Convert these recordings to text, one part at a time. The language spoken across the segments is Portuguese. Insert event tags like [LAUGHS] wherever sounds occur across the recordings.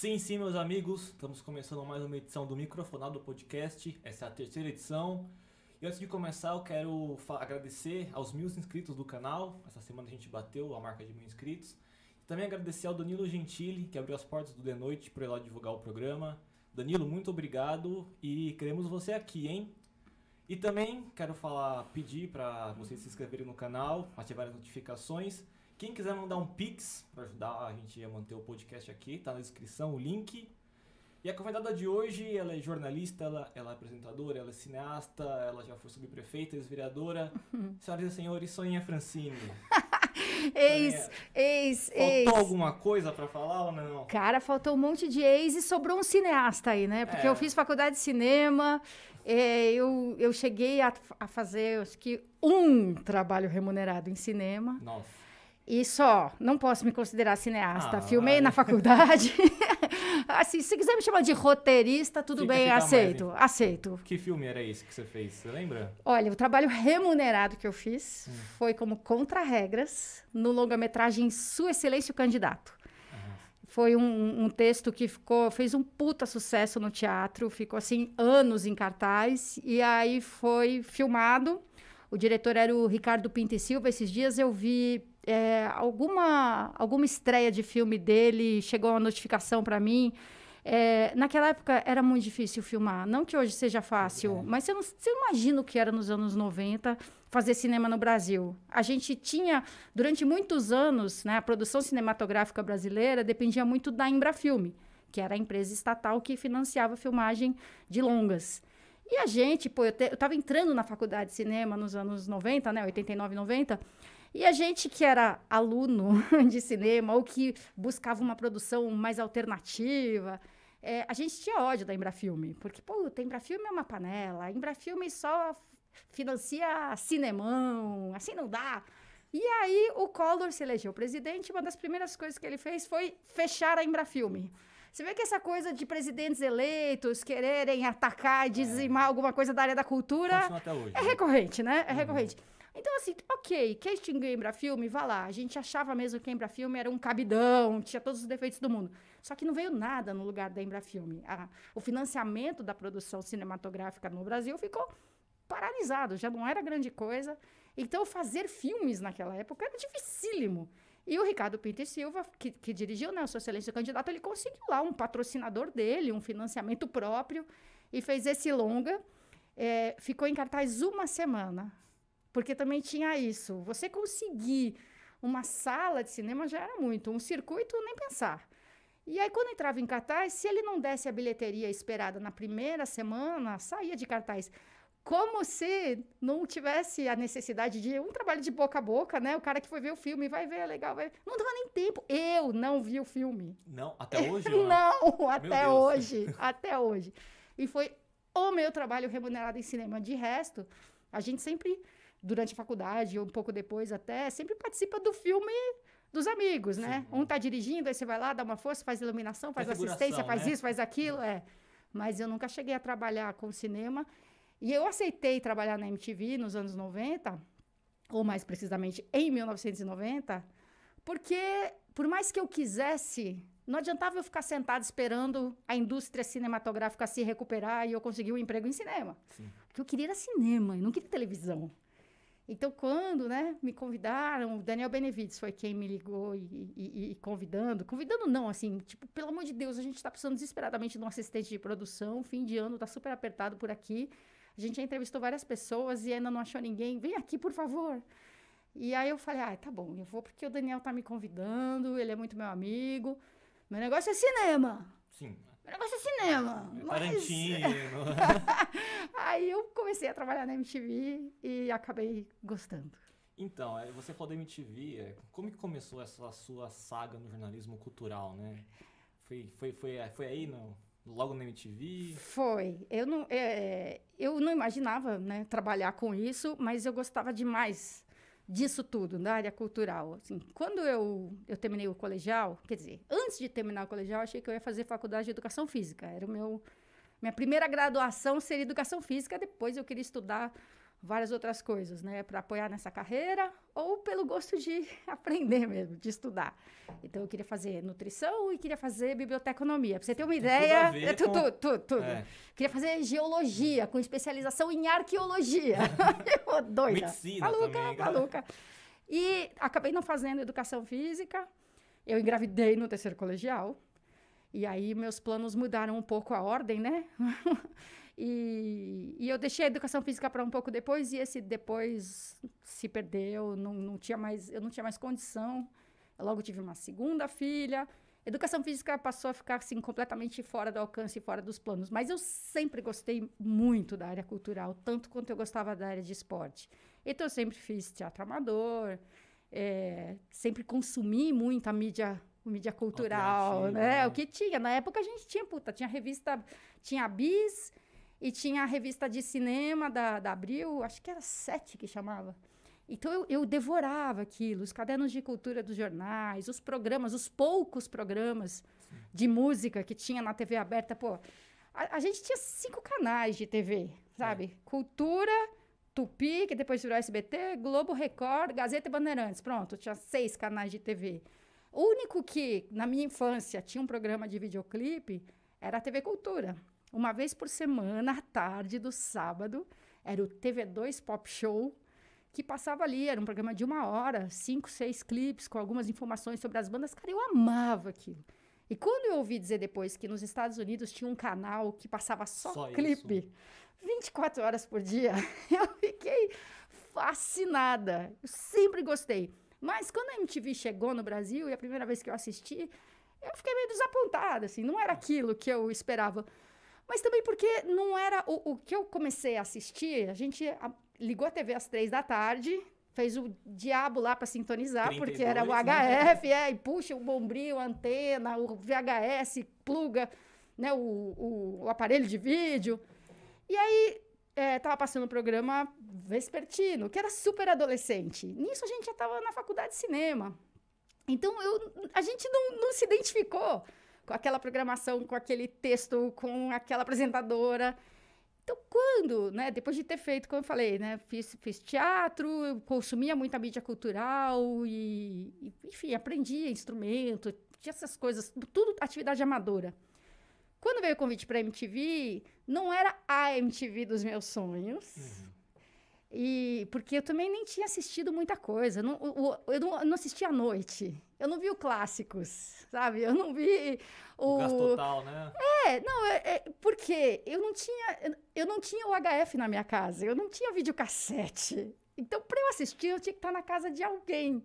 Sim, sim, meus amigos, estamos começando mais uma edição do Microfonado Podcast. Essa é a terceira edição. E antes de começar, eu quero agradecer aos mil inscritos do canal. Essa semana a gente bateu a marca de mil inscritos. também agradecer ao Danilo Gentili, que abriu as portas do The Noite para ele divulgar o programa. Danilo, muito obrigado e queremos você aqui, hein? E também quero falar, pedir para vocês se inscreverem no canal, ativar as notificações quem quiser mandar um pix para ajudar a gente a manter o podcast aqui, tá na descrição o link. E a convidada de hoje, ela é jornalista, ela, ela é apresentadora, ela é cineasta, ela já foi subprefeita, ex-vereadora. [LAUGHS] Senhoras e senhores, Soninha Francine. [LAUGHS] ex, ex, ex. Faltou alguma coisa para falar ou não? Cara, faltou um monte de ex e sobrou um cineasta aí, né? Porque é. eu fiz faculdade de cinema, é, eu, eu cheguei a, a fazer, acho que, um trabalho remunerado em cinema. Nossa. E só, não posso me considerar cineasta. Ah, Filmei ai. na faculdade. [LAUGHS] assim, se quiser me chamar de roteirista, tudo Fica bem, aceito, mais, aceito. Que filme era esse que você fez, você lembra? Olha, o trabalho remunerado que eu fiz hum. foi como contra-regras no longa-metragem Sua Excelência o Candidato. Foi um, um, texto que ficou, fez um puta sucesso no teatro, ficou assim anos em cartaz, e aí foi filmado. O diretor era o Ricardo Pinto e Silva. Esses dias eu vi é, alguma, alguma estreia de filme dele, chegou uma notificação para mim. É, naquela época era muito difícil filmar. Não que hoje seja fácil, é. mas você não, você imagina o que era nos anos 90 fazer cinema no Brasil. A gente tinha, durante muitos anos, né, a produção cinematográfica brasileira dependia muito da Embrafilme, que era a empresa estatal que financiava a filmagem de longas. E a gente, pô, eu, estava tava entrando na faculdade de cinema nos anos 90, né, 89, 90, e a gente que era aluno [LAUGHS] de cinema ou que buscava uma produção mais alternativa, é, a gente tinha ódio da Embrafilme, porque, pô o Embrafilme é uma panela, Embrafilme só financia cinemão, assim não dá. E aí o Collor se elegeu presidente, uma das primeiras coisas que ele fez foi fechar a Embrafilme. Você vê que essa coisa de presidentes eleitos quererem atacar, é. dizimar é. alguma coisa da área da cultura é né? recorrente, né? É uhum. recorrente. Então, assim, ok, casting extinguir Embrafilme? Vá lá. A gente achava mesmo que a Embrafilme era um cabidão, tinha todos os defeitos do mundo. Só que não veio nada no lugar da Embrafilme. A, o financiamento da produção cinematográfica no Brasil ficou paralisado, já não era grande coisa. Então, fazer filmes naquela época era dificílimo. E o Ricardo e Silva, que, que dirigiu né, o Sua Candidato, ele conseguiu lá um patrocinador dele, um financiamento próprio, e fez esse longa. É, ficou em cartaz uma semana. Porque também tinha isso. Você conseguir uma sala de cinema já era muito, um circuito nem pensar. E aí, quando entrava em cartaz, se ele não desse a bilheteria esperada na primeira semana, saía de cartaz. Como se não tivesse a necessidade de um trabalho de boca a boca, né? O cara que foi ver o filme vai ver, é legal, vai. Não dava nem tempo. Eu não vi o filme. Não, até hoje? [LAUGHS] não, até hoje. [LAUGHS] até hoje. E foi o meu trabalho remunerado em cinema. De resto, a gente sempre durante a faculdade ou um pouco depois até, sempre participa do filme dos amigos, né? Sim. né? Um tá dirigindo, aí você vai lá, dá uma força, faz iluminação, faz assistência, faz né? isso, faz aquilo, é. Mas eu nunca cheguei a trabalhar com cinema. E eu aceitei trabalhar na MTV nos anos 90, ou mais precisamente em 1990, porque por mais que eu quisesse, não adiantava eu ficar sentado esperando a indústria cinematográfica se recuperar e eu conseguir um emprego em cinema. Sim. Porque eu queria era cinema, eu não queria televisão. Então, quando né, me convidaram, o Daniel Benevides foi quem me ligou e, e, e convidando. Convidando não, assim, tipo, pelo amor de Deus, a gente está precisando desesperadamente de um assistente de produção, fim de ano, tá super apertado por aqui. A gente já entrevistou várias pessoas e ainda não achou ninguém. Vem aqui, por favor. E aí eu falei, ah, tá bom, eu vou porque o Daniel tá me convidando, ele é muito meu amigo. Meu negócio é cinema. Sim. Meu negócio é cinema. É mas... [LAUGHS] Aí eu comecei a trabalhar na MTV e acabei gostando. Então, é, você falou da MTV, é, como que começou essa sua saga no jornalismo cultural, né? Foi, foi, foi, foi aí, não? Logo na MTV? Foi. Eu não, é, eu não imaginava né, trabalhar com isso, mas eu gostava demais disso tudo, da área cultural. Assim, quando eu, eu terminei o colegial, quer dizer, antes de terminar o colegial, achei que eu ia fazer faculdade de educação física. Era o meu minha primeira graduação seria educação física, depois eu queria estudar várias outras coisas, né? Para apoiar nessa carreira ou pelo gosto de [LAUGHS] aprender mesmo, de estudar. Então eu queria fazer nutrição e queria fazer biblioteconomia. Para você ter uma ideia, é tudo, com... tudo, tudo, tudo. É. Queria fazer geologia com especialização em arqueologia. [LAUGHS] [LAUGHS] doida. Medicina maluca, também, né? maluca. E acabei não fazendo educação física. Eu engravidei no terceiro colegial. E aí meus planos mudaram um pouco a ordem, né? E, e eu deixei a educação física para um pouco depois, e esse depois se perdeu, não, não tinha mais, eu não tinha mais condição. Eu logo tive uma segunda filha. Educação física passou a ficar assim completamente fora do alcance e fora dos planos, mas eu sempre gostei muito da área cultural, tanto quanto eu gostava da área de esporte. Então eu sempre fiz teatro amador, é, sempre consumi muito a mídia mídia cultural, né? né? O que tinha na época a gente tinha, puta, tinha revista, tinha Bis, e tinha a revista de cinema da, da Abril, acho que era Sete que chamava. Então eu, eu, devorava aquilo, os cadernos de cultura dos jornais, os programas, os poucos programas Sim. de música que tinha na TV aberta. Pô, a, a gente tinha cinco canais de TV, sabe? É. Cultura, Tupi, que depois virou SBT, Globo Record, Gazeta e Bandeirantes. Pronto, tinha seis canais de TV. O único que, na minha infância, tinha um programa de videoclipe era a TV Cultura uma vez por semana, à tarde do sábado, era o TV2 Pop Show, que passava ali, era um programa de uma hora, cinco, seis clipes, com algumas informações sobre as bandas. Cara, eu amava aquilo. E quando eu ouvi dizer depois que nos Estados Unidos tinha um canal que passava só, só clipe, isso. 24 horas por dia, [LAUGHS] eu fiquei fascinada. Eu sempre gostei. Mas quando a MTV chegou no Brasil e a primeira vez que eu assisti, eu fiquei meio desapontada, assim, não era aquilo que eu esperava. Mas também porque não era o, o que eu comecei a assistir, a gente a, ligou a TV às três da tarde, fez o diabo lá para sintonizar, 32, porque era o HF, né? é, e puxa o bombril, a antena, o VHS, pluga né, o, o, o aparelho de vídeo. E aí é, tava passando o programa vespertino, que era super adolescente. Nisso a gente já estava na faculdade de cinema. Então eu, a gente não, não se identificou com aquela programação, com aquele texto, com aquela apresentadora. Então, quando, né, depois de ter feito, como eu falei, né, fiz, fiz teatro, consumia muita mídia cultural e, e, enfim, aprendia instrumento, tinha essas coisas, tudo atividade amadora. Quando veio o convite para a MTV, não era a MTV dos meus sonhos, uhum. E porque eu também nem tinha assistido muita coisa. Não, eu, eu, não, assisti à noite. Eu não vi o clássicos, sabe? Eu não vi o. O Gás Total, né? É, não, é, é, porque eu não tinha. Eu não tinha o HF na minha casa, eu não tinha videocassete. Então, para eu assistir, eu tinha que estar na casa de alguém.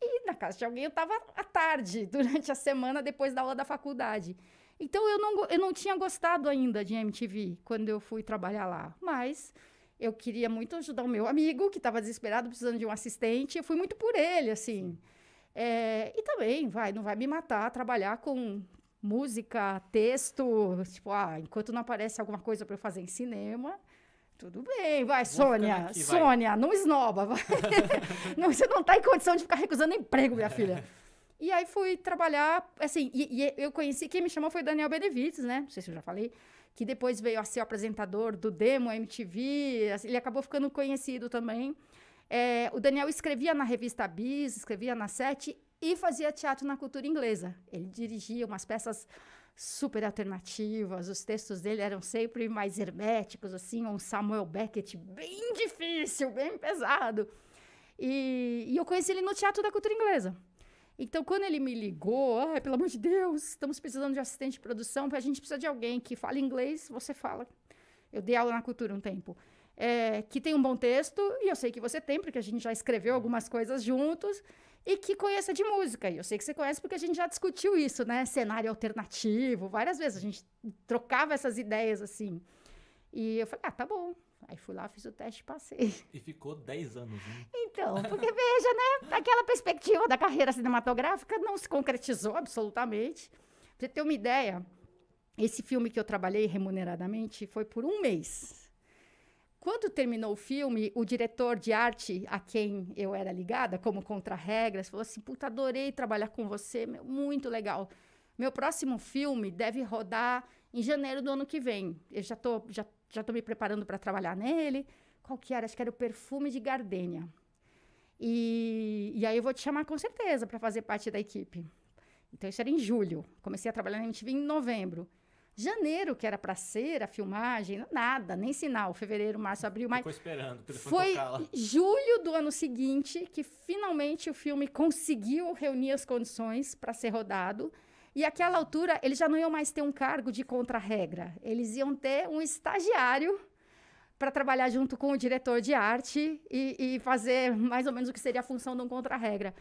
E na casa de alguém eu estava à tarde, [LAUGHS] durante a semana, depois da aula da faculdade. Então eu não, eu não tinha gostado ainda de MTV quando eu fui trabalhar lá. Mas eu queria muito ajudar o meu amigo, que estava desesperado, precisando de um assistente. Eu fui muito por ele, assim. É, e também, vai, não vai me matar trabalhar com música, texto. Tipo, ah, enquanto não aparece alguma coisa para eu fazer em cinema, tudo bem, vai, Vou Sônia. Aqui, vai. Sônia, não esnoba, vai. [LAUGHS] não, você não está em condição de ficar recusando emprego, minha filha. E aí fui trabalhar, assim, e, e eu conheci, quem me chamou foi Daniel Benevites, né? Não sei se eu já falei que depois veio a ser o apresentador do Demo MTV, ele acabou ficando conhecido também. É, o Daniel escrevia na revista Bis, escrevia na Sete e fazia teatro na cultura inglesa. Ele dirigia umas peças super alternativas, os textos dele eram sempre mais herméticos, assim, um Samuel Beckett bem difícil, bem pesado. E, e eu conheci ele no teatro da cultura inglesa. Então, quando ele me ligou, ai, pelo amor de Deus, estamos precisando de assistente de produção, a gente precisa de alguém que fale inglês, você fala. Eu dei aula na cultura um tempo. É, que tem um bom texto, e eu sei que você tem, porque a gente já escreveu algumas coisas juntos, e que conheça de música. E eu sei que você conhece, porque a gente já discutiu isso, né? Cenário alternativo, várias vezes. A gente trocava essas ideias assim. E eu falei, ah, tá bom. Aí fui lá, fiz o teste e passei. E ficou 10 anos, né? Então, [LAUGHS] porque veja, né? Aquela perspectiva da carreira cinematográfica não se concretizou absolutamente. Pra você ter uma ideia, esse filme que eu trabalhei remuneradamente foi por um mês. Quando terminou o filme, o diretor de arte a quem eu era ligada, como contra-regras, falou assim: Puta, adorei trabalhar com você, muito legal. Meu próximo filme deve rodar em janeiro do ano que vem. Eu já tô, já já estou me preparando para trabalhar nele. Qual que era? Acho que era o perfume de gardenia. E, e aí eu vou te chamar com certeza para fazer parte da equipe. Então isso era em julho. Comecei a trabalhar na MTV em novembro. Janeiro, que era para ser a filmagem, nada, nem sinal. Fevereiro, março, abril, maio. Ficou esperando, foi julho do ano seguinte que finalmente o filme conseguiu reunir as condições para ser rodado. E àquela altura, eles já não iam mais ter um cargo de contra-regra. Eles iam ter um estagiário para trabalhar junto com o diretor de arte e, e, fazer mais ou menos o que seria a função de um contra-regra.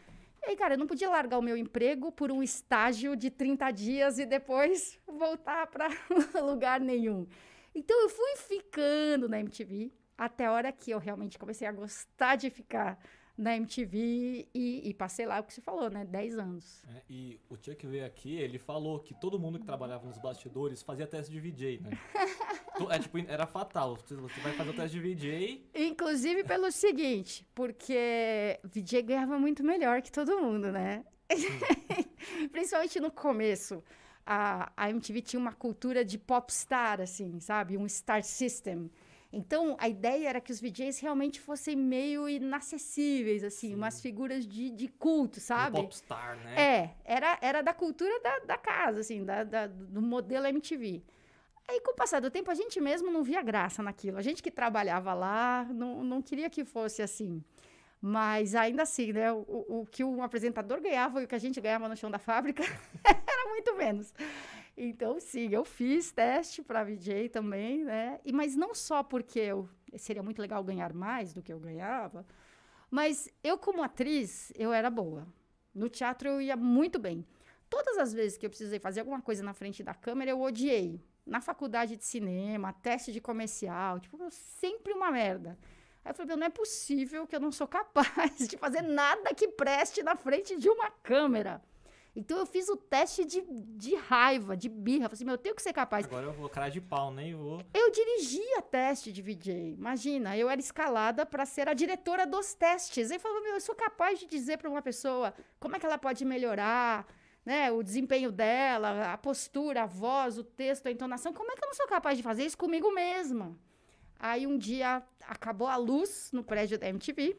E aí, cara, eu não podia largar o meu emprego por um estágio de 30 dias e depois voltar para [LAUGHS] lugar nenhum. Então eu fui ficando na MTV até a hora que eu realmente comecei a gostar de ficar na MTV e, e, passei lá, é o que você falou, né? 10 anos. É, e o Tia que veio aqui, ele falou que todo mundo que trabalhava nos bastidores fazia teste de VJ, né? [LAUGHS] Então, é, tipo, era fatal. Você vai fazer o teste de VJ. Inclusive pelo [LAUGHS] seguinte, porque VJ ganhava muito melhor que todo mundo, né? [LAUGHS] Principalmente no começo. A, a MTV tinha uma cultura de popstar, assim, sabe? Um star system. Então, a ideia era que os VJs realmente fossem meio inacessíveis, assim, Sim. umas figuras de, de culto, tipo sabe? Um popstar, né? É, era, era da cultura da, da casa, assim, da, da, do modelo MTV. Aí, com o passar do tempo, a gente mesmo não via graça naquilo. A gente que trabalhava lá não, não queria que fosse assim. Mas ainda assim, né? O, o que um apresentador ganhava e o que a gente ganhava no chão da fábrica [LAUGHS] era muito menos. Então, sim, eu fiz teste para VJ também, né? E, mas não só porque eu, seria muito legal ganhar mais do que eu ganhava, mas eu, como atriz, eu era boa. No teatro eu ia muito bem. Todas as vezes que eu precisei fazer alguma coisa na frente da câmera, eu odiei. Na faculdade de cinema, teste de comercial, tipo, sempre uma merda. Aí eu falei, meu, não é possível que eu não sou capaz [LAUGHS] de fazer nada que preste na frente de uma câmera. Então eu fiz o teste de, de raiva, de birra. Falei assim, meu, eu tenho que ser capaz. Agora eu vou cara de pau, nem né? vou. Eu dirigia teste de DJ Imagina, eu era escalada para ser a diretora dos testes. Aí falou, meu, eu sou capaz de dizer para uma pessoa como é que ela pode melhorar, né? O desempenho dela, a postura, a voz, o texto, a entonação. Como é que eu não sou capaz de fazer isso comigo mesma? Aí um dia acabou a luz no prédio da MTV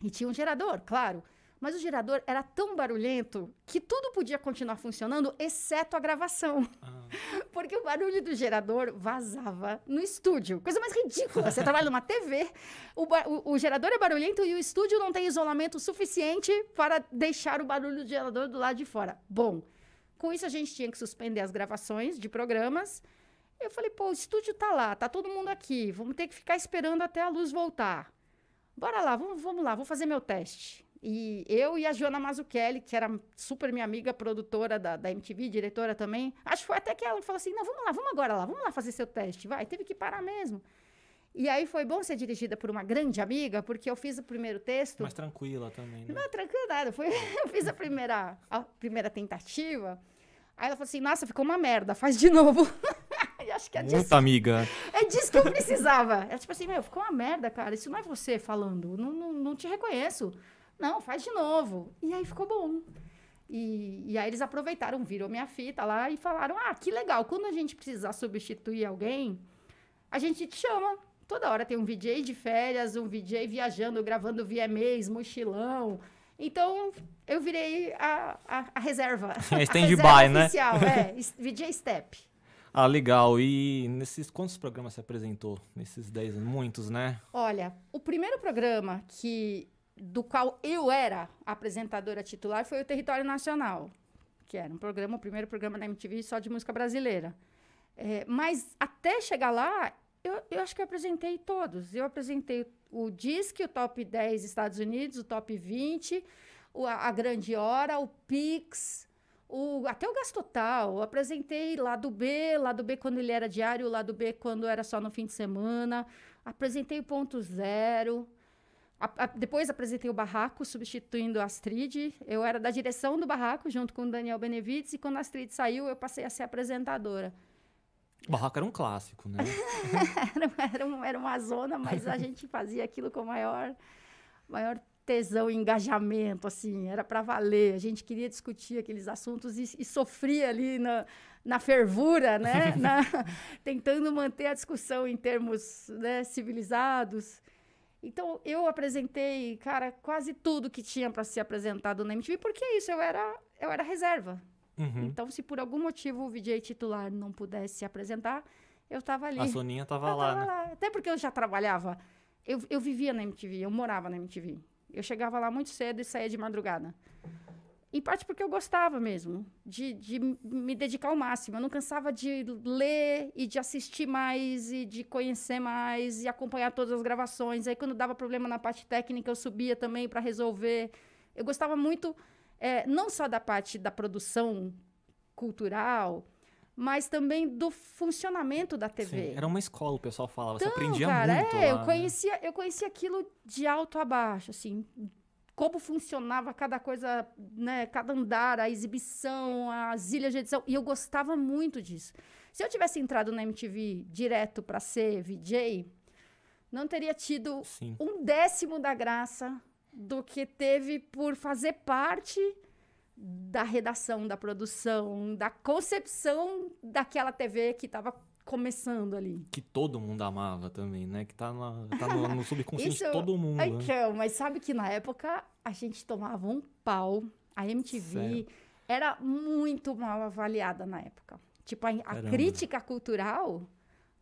e tinha um gerador, claro. Mas o gerador era tão barulhento que tudo podia continuar funcionando, exceto a gravação. Ah. [LAUGHS] Porque o barulho do gerador vazava no estúdio. Coisa mais ridícula. Você trabalha numa TV, o, o, o, gerador é barulhento e o estúdio não tem isolamento suficiente para deixar o barulho do gerador do lado de fora. Bom, com isso a gente tinha que suspender as gravações de programas. Eu falei, pô, o estúdio tá lá, tá todo mundo aqui, vamos ter que ficar esperando até a luz voltar. Bora lá, vamos, vamos lá, vou fazer meu teste. E eu e a Joana Mazzucchelli, que era super minha amiga, produtora da, da MTV, diretora também, acho que foi até que ela falou assim: não, vamos lá, vamos agora lá, vamos lá fazer seu teste, vai. Teve que parar mesmo. E aí foi bom ser dirigida por uma grande amiga, porque eu fiz o primeiro texto. Mais tranquila também. Né? Não, tranquila nada. Foi, [LAUGHS] eu fiz a primeira, a primeira tentativa. Aí ela falou assim: nossa, ficou uma merda, faz de novo. [LAUGHS] acho que é Muita amiga. É disso que eu precisava. É tipo assim, meu, ficou uma merda, cara. Isso não é você falando. Não, não, não te reconheço. Não, faz de novo. E aí ficou bom. E, e, aí eles aproveitaram, viram minha fita lá e falaram: Ah, que legal, quando a gente precisar substituir alguém, a gente te chama. Toda hora tem um VJ de férias, um VJ viajando, gravando VMAs, mochilão. Então eu virei a, a, a reserva. [LAUGHS] É stand-by, [LAUGHS] né? Oficial, é, [LAUGHS] VJ Step. Ah, legal. E nesses quantos programas você apresentou nesses 10 anos? Muitos, né? Olha, o primeiro programa que do qual eu era apresentadora titular foi o Território Nacional, que era um programa, o primeiro programa da MTV só de música brasileira. É, mas até chegar lá, eu, eu, acho que eu apresentei todos. Eu apresentei o Disque, o Top 10 Estados Unidos, o Top 20, o, a, a Grande Hora, o Pix, o, até o Total. Eu apresentei Lado B, Lado B quando ele era diário, Lado B quando era só no fim de semana. Apresentei o Ponto Zero. A, a, depois apresentei o Barraco, substituindo a Astrid. Eu era da direção do Barraco, junto com o Daniel Benevides, e quando a Astrid saiu, eu passei a ser apresentadora. O barraco era um clássico, né? [LAUGHS] era, era, um, era uma zona, mas a gente fazia aquilo com maior, maior tesão e engajamento, assim, era para valer. A gente queria discutir aqueles assuntos e, e sofria ali na, na fervura, né? [LAUGHS] na, tentando manter a discussão em termos né, civilizados. Então, eu apresentei, cara, quase tudo que tinha para ser apresentado na MTV, porque é isso, eu era, eu era reserva. Uhum. Então, se por algum motivo o VJ titular não pudesse se apresentar, eu tava ali. A Soninha tava, eu lá, tava né? lá. Até porque eu já trabalhava. Eu, eu vivia na MTV, eu morava na MTV. Eu chegava lá muito cedo e saía de madrugada. Em parte porque eu gostava mesmo de, de me dedicar ao máximo. Eu não cansava de ler e de assistir mais e de conhecer mais e acompanhar todas as gravações. Aí, quando dava problema na parte técnica, eu subia também para resolver. Eu gostava muito, é, não só da parte da produção cultural, mas também do funcionamento da TV. Sim, era uma escola, o pessoal falava. Então, você aprendia cara, muito. É, lá, eu, né? conhecia, né? eu conhecia aquilo de alto a baixo, assim, como funcionava cada coisa, né, cada andar, a exibição, as ilhas de edição. E eu gostava muito disso. Se eu tivesse entrado na MTV direto para ser VJ, não teria tido Sim. um décimo da graça do que teve por fazer parte da redação, da produção, da concepção daquela TV que estava começando ali. Que todo mundo amava também, né? Que tá, na, tá no, no subconsciente [LAUGHS] Isso, de todo mundo. Né? Então, né? mas sabe que na época a gente tomava um pau. A MTV era muito mal avaliada na época. Tipo, a, a crítica cultural,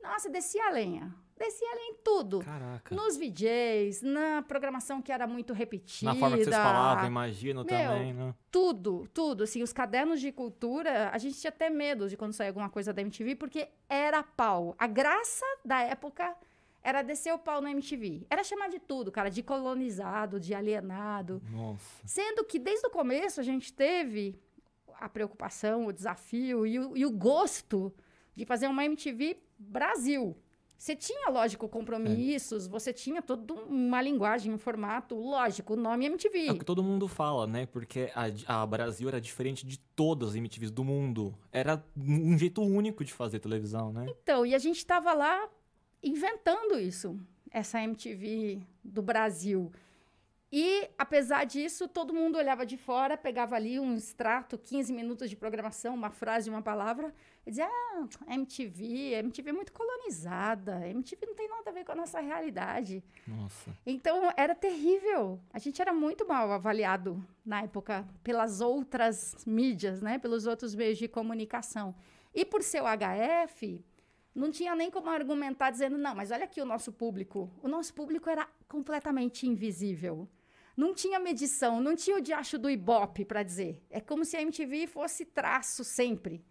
nossa, descia a lenha. Descia ela em tudo. Caraca. Nos DJs, na programação que era muito repetida. Na forma que vocês falavam, imagino Meu, também, né? Tudo, tudo. Assim, os cadernos de cultura, a gente tinha até medo de quando saía alguma coisa da MTV, porque era pau. A graça da época era descer o pau na MTV. Era chamar de tudo, cara, de colonizado, de alienado. Nossa. Sendo que desde o começo a gente teve a preocupação, o desafio e o, e o gosto de fazer uma MTV Brasil. Você tinha, lógico, compromissos, é. você tinha toda uma linguagem, um formato, lógico, o nome MTV. É o que todo mundo fala, né? Porque a, a, Brasil era diferente de todas as MTVs do mundo. Era um jeito único de fazer televisão, né? Então, e a gente estava lá inventando isso, essa MTV do Brasil. E, apesar disso, todo mundo olhava de fora, pegava ali um extrato, 15 minutos de programação, uma frase, uma palavra, e dizia: ah, MTV, MTV é muito colonizada, MTV não tem nada a ver com a nossa realidade. Nossa. Então, era terrível. A gente era muito mal avaliado na época pelas outras mídias, né? pelos outros meios de comunicação. E por ser o HF, não tinha nem como argumentar dizendo, não, mas olha aqui o nosso público. O nosso público era completamente invisível não tinha medição, não tinha o diacho do Ibope para dizer. É como se a MTV fosse traço sempre.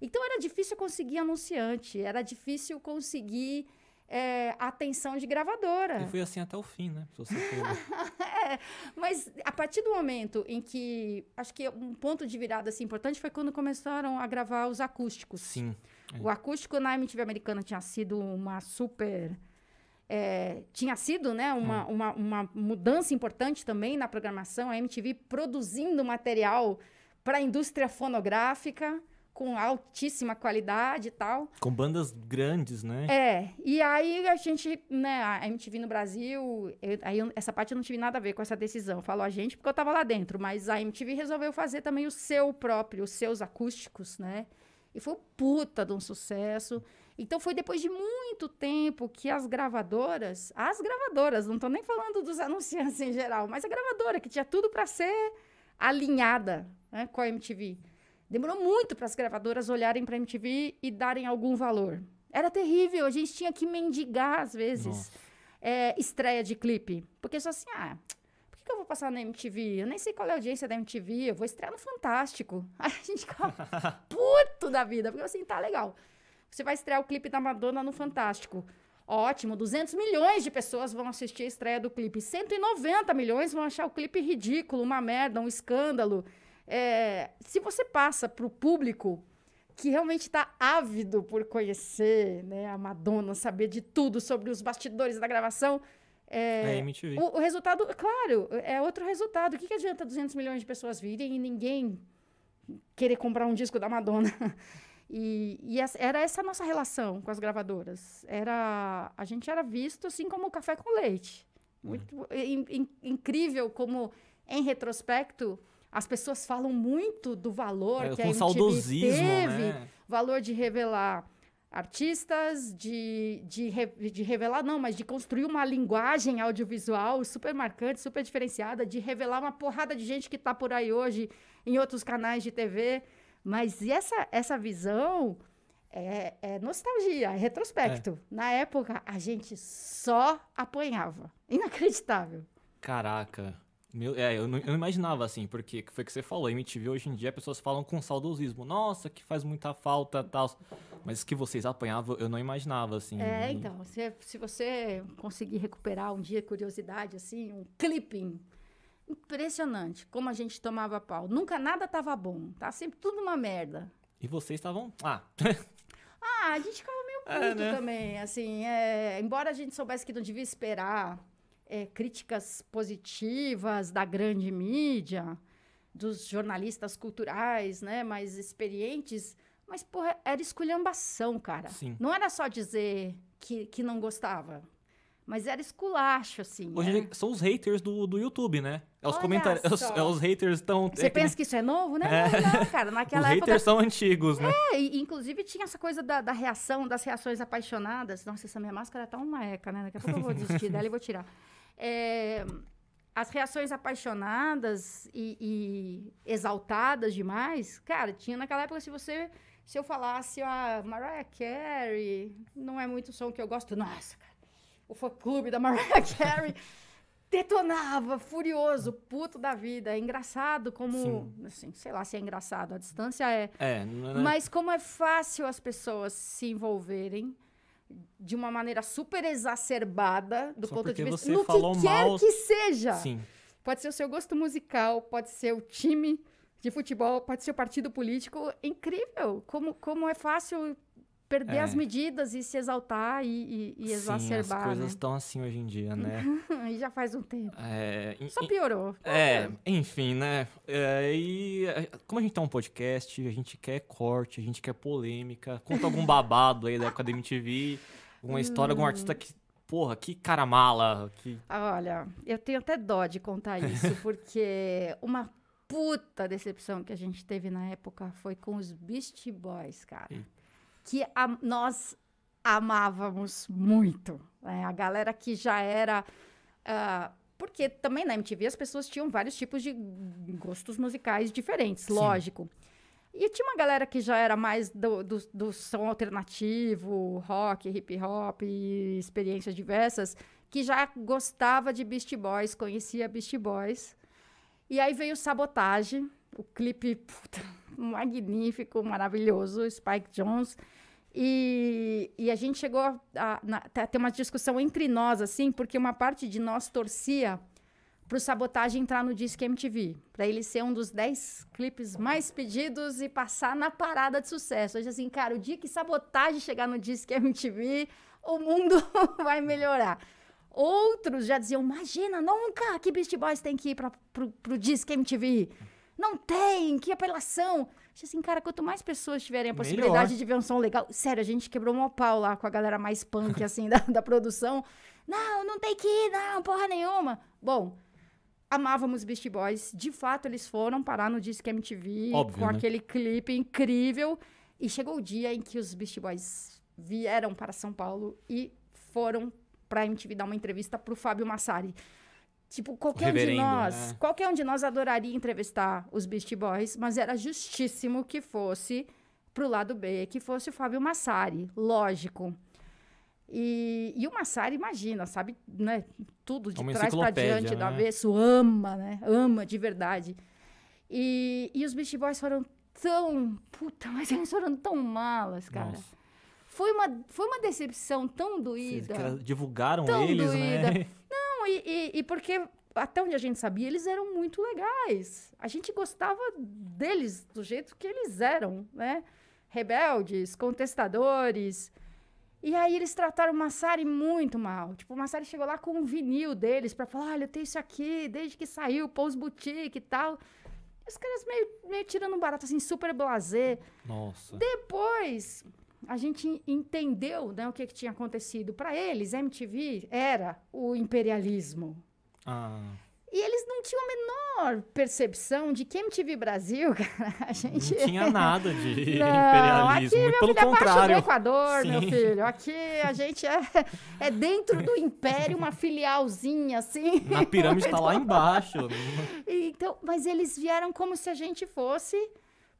Então era difícil conseguir anunciante, era difícil conseguir é, atenção de gravadora. E foi assim até o fim, né? [LAUGHS] é, mas a partir do momento em que. Acho que um ponto de virada assim, importante foi quando começaram a gravar os acústicos. Sim. É. O acústico na MTV americana tinha sido uma super é, tinha sido né, uma, hum. uma, uma, mudança importante também na programação, a MTV produzindo material para a indústria fonográfica com altíssima qualidade e tal. Com bandas grandes, né? É, e aí a gente, né, a MTV no Brasil, eu, aí eu, essa parte eu não tive nada a ver com essa decisão, falou a gente porque eu estava lá dentro, mas a MTV resolveu fazer também o seu próprio, os seus acústicos, né? E foi puta de um sucesso. Então foi depois de muito tempo que as gravadoras, as gravadoras, não estou nem falando dos anunciantes em geral, mas a gravadora que tinha tudo para ser alinhada né, com a MTV. Demorou muito para as gravadoras olharem para a MTV e darem algum valor. Era terrível, a gente tinha que mendigar às vezes é, estreia de clipe, porque só assim, ah, por que eu vou passar na MTV? Eu nem sei qual é a audiência da MTV, eu vou estrear no Fantástico. [LAUGHS] Aí a gente ficava [LAUGHS] puto da vida, porque assim, tá legal. Você vai estrear o clipe da Madonna no Fantástico. Ótimo, 200 milhões de pessoas vão assistir a estreia do clipe. 190 milhões vão achar o clipe ridículo, uma merda, um escândalo. É, se você passa para o público que realmente está ávido por conhecer né, a Madonna, saber de tudo sobre os bastidores da gravação, é, é o, o, resultado, claro, é outro resultado. O que, que adianta 200 milhões de pessoas virem e ninguém querer comprar um disco da Madonna? [LAUGHS] E, e essa, era essa a nossa relação com as gravadoras. Era, a gente era visto assim como o café com leite. É. Muito uhum. in, in, incrível como, em retrospecto, as pessoas falam muito do valor é, que a MTV teve, né? valor de revelar artistas, de, de, re, de revelar, não, mas de construir uma linguagem audiovisual super marcante, super diferenciada, de revelar uma porrada de gente que está por aí hoje em outros canais de TV. Mas essa, essa visão é, é nostalgia, é retrospecto. É. Na época, a gente só apanhava. Inacreditável. Caraca. Meu, é, eu não, eu não, imaginava assim, porque foi o que você falou, MTV hoje em dia pessoas falam com saudosismo, nossa, que faz muita falta tal. Mas que vocês apanhavam, eu não imaginava, assim. É, então, se, se você conseguir recuperar um dia curiosidade, assim, um clipping Impressionante como a gente tomava pau. Nunca nada tava bom. Tá sempre tudo uma merda. E vocês estavam. Ah! [LAUGHS] ah, a gente ficava meio é, puto é, né? também. Assim, é... embora a gente soubesse que não devia esperar é, críticas positivas da grande mídia, dos jornalistas culturais, né? Mais experientes. Mas, porra, era esculhambação, cara. Sim. Não era só dizer que, que não gostava. Mas era esculacho, assim. Hoje né? são os haters do, do YouTube, né? É os comentários. É, é os haters tão. Você é pensa que... isso é novo? né? é. não, cara. Naquela os época. Os haters são antigos, né? É, e, inclusive tinha essa coisa da, da, reação, das reações apaixonadas. Nossa, essa minha máscara tá uma eca, né? Daqui a pouco eu vou desistir dela e vou tirar. [LAUGHS] É, as reações apaixonadas e, e exaltadas demais, cara, tinha naquela época se você. Se eu falasse, ah, Mariah Carey, não é muito o som que eu gosto. Nossa, cara o fã-clube da Mariah [LAUGHS] Carey detonava, furioso, puto da vida. É engraçado como. Sim. Assim, sei lá se é engraçado, a distância é. É, não é, né? Mas como é fácil as pessoas se envolverem de uma maneira super exacerbada do Só ponto de vista. No que quer mal... que seja. Sim. Pode ser o seu gosto musical, pode ser o time de futebol, pode ser o partido político. Incrível! Como, como é fácil perder é. as medidas e se exaltar e, e, e exacerbar. Sim, as coisas né? estão assim hoje em dia, né? [LAUGHS] e já faz um tempo. É, Só piorou. É, é. enfim, né? É, e é, como a gente tá um podcast, a gente quer corte, a gente quer polêmica. Conta algum [LAUGHS] babado aí da época da MTV, alguma história, algum hum. artista que. Porra, que cara mala. Que... Ah, olha, eu tenho até dó de contar isso, [LAUGHS] porque uma puta decepção que a gente teve na época foi com os Beast Boys, cara. Eita que a, nós amávamos muito. Né? A galera que já era. Uh, porque também na MTV as pessoas tinham vários tipos de gostos musicais diferentes, Sim. lógico. E tinha uma galera que já era mais do, do, do som alternativo, rock, hip hop, experiências diversas, que já gostava de Beast Boys, conhecia Beast Boys. E aí veio Sabotagem, o clipe. Puta, magnífico, maravilhoso, Spike Jones. E, e a gente chegou a, a, a ter uma discussão entre nós, assim, porque uma parte de nós torcia para o Sabotagem entrar no Disque MTV, para ele ser um dos 10 clipes mais pedidos e passar na parada de sucesso. Hoje, assim, cara, o dia que Sabotagem chegar no Disque MTV, o mundo [LAUGHS] vai melhorar. Outros já diziam, imagina, nunca que Beast Boys tem que ir para o Disque MTV. Não tem, que apelação. Achei assim, cara, quanto mais pessoas tiverem a possibilidade Melhor. de ver um som legal. Sério, a gente quebrou um pau lá com a galera mais punk, [LAUGHS] assim, da, da produção. Não, não tem que ir, não, porra nenhuma. Bom, amávamos Beast Boys. De fato, eles foram parar no Disque MTV Óbvio, com né? aquele clipe incrível. E chegou o dia em que os Beast Boys vieram para São Paulo e foram a MTV dar uma entrevista para o Fábio Massari. Tipo, qualquer um de nós, né? qualquer um de nós adoraria entrevistar os Beast Boys, mas era justíssimo que fosse pro lado B, que fosse o Fábio Massari, lógico. E, e o Massari, imagina, sabe, né? Tudo de Uma trás para diante, né? do avesso, ama, né? Ama de verdade. E, e os Beast Boys foram tão. Puta, mas eles foram tão malas, cara. Nossa. Foi uma, foi uma decepção tão doída. divulgaram tão eles, né? doída. né? [LAUGHS] e, e, e porque até onde a gente sabia, eles eram muito legais. A gente gostava deles do jeito que eles eram, né? Rebeldes, contestadores. E aí eles trataram o Massari muito mal. Tipo, o Massari chegou lá com um vinil deles para falar: olha, eu tenho isso aqui desde que saiu, pôs Boutique e tal. E os caras meio, meio tirando um barato, assim, super blazer. Nossa. Depois, a gente entendeu né, o que, que tinha acontecido. Para eles, MTV era o imperialismo. Ah. E eles não tinham a menor percepção de que MTV Brasil, [LAUGHS] cara, a gente. Não tinha nada de não, [LAUGHS] imperialismo. Aqui, meu pelo filho, contrário. do Equador, Sim. meu filho. Aqui a gente é, é dentro do império, uma filialzinha, assim. Na pirâmide está lá embaixo. então, mas eles vieram como se a gente fosse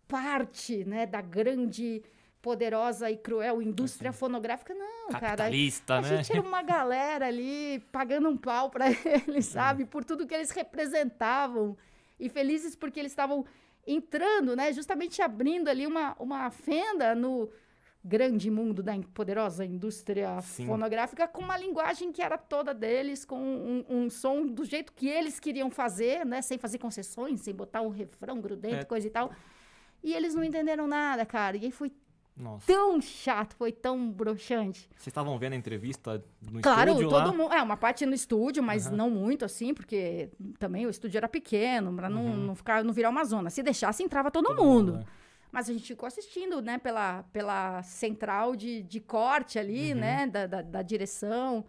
parte né, da grande poderosa e cruel indústria assim. fonográfica, não, Capitalista, cara. A né? gente era uma galera ali pagando um pau para [LAUGHS] eles, é. sabe? Por tudo que eles representavam. E felizes porque eles estavam entrando, né? Justamente abrindo ali uma, uma fenda no grande mundo da poderosa indústria Sim. fonográfica com uma linguagem que era toda deles, com um, um, som do jeito que eles queriam fazer, né? Sem fazer concessões, sem botar um refrão grudento, é. coisa e tal. E eles não entenderam nada, cara. E aí foi nossa. Tão chato, foi tão broxante. Vocês estavam vendo a entrevista no claro, estúdio? Claro, todo mundo. É, uma parte no estúdio, mas uhum. não muito assim, porque também o estúdio era pequeno, pra não, uhum. não, ficar, não virar uma zona. Se deixasse, entrava todo, todo mundo. mundo né? Mas a gente ficou assistindo, né, pela, pela central de, de corte ali, uhum. né, da, da, da direção.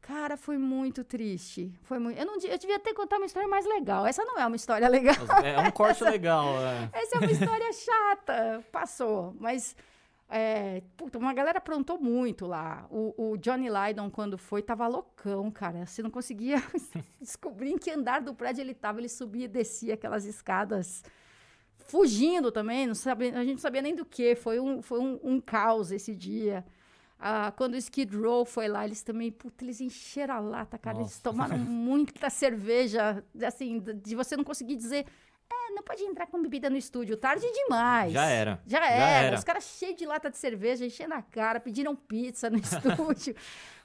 Cara, foi muito triste. Foi muito... Eu, não, eu devia ter contado uma história mais legal. Essa não é uma história [LAUGHS] legal. É, é um corte essa, legal. É. Essa é uma história chata. Passou. Mas é, puta, uma galera aprontou muito lá. O, o, Johnny Lydon, quando foi, tava loucão, cara. Você não conseguia [LAUGHS] descobrir em que andar do prédio ele tava. Ele subia e descia aquelas escadas, fugindo também. Não sabia, a gente não sabia nem do que. Foi um, foi um, um caos esse dia. Ah, quando o Skid Row foi lá, eles também, puta, eles encheram a lata, cara. Nossa. Eles tomaram [LAUGHS] muita cerveja, assim, de você não conseguir dizer é, não pode entrar com bebida no estúdio, tarde demais. Já era. Já, Já era. era. Os caras cheios de lata de cerveja, enchendo a cara, pediram pizza no [LAUGHS] estúdio.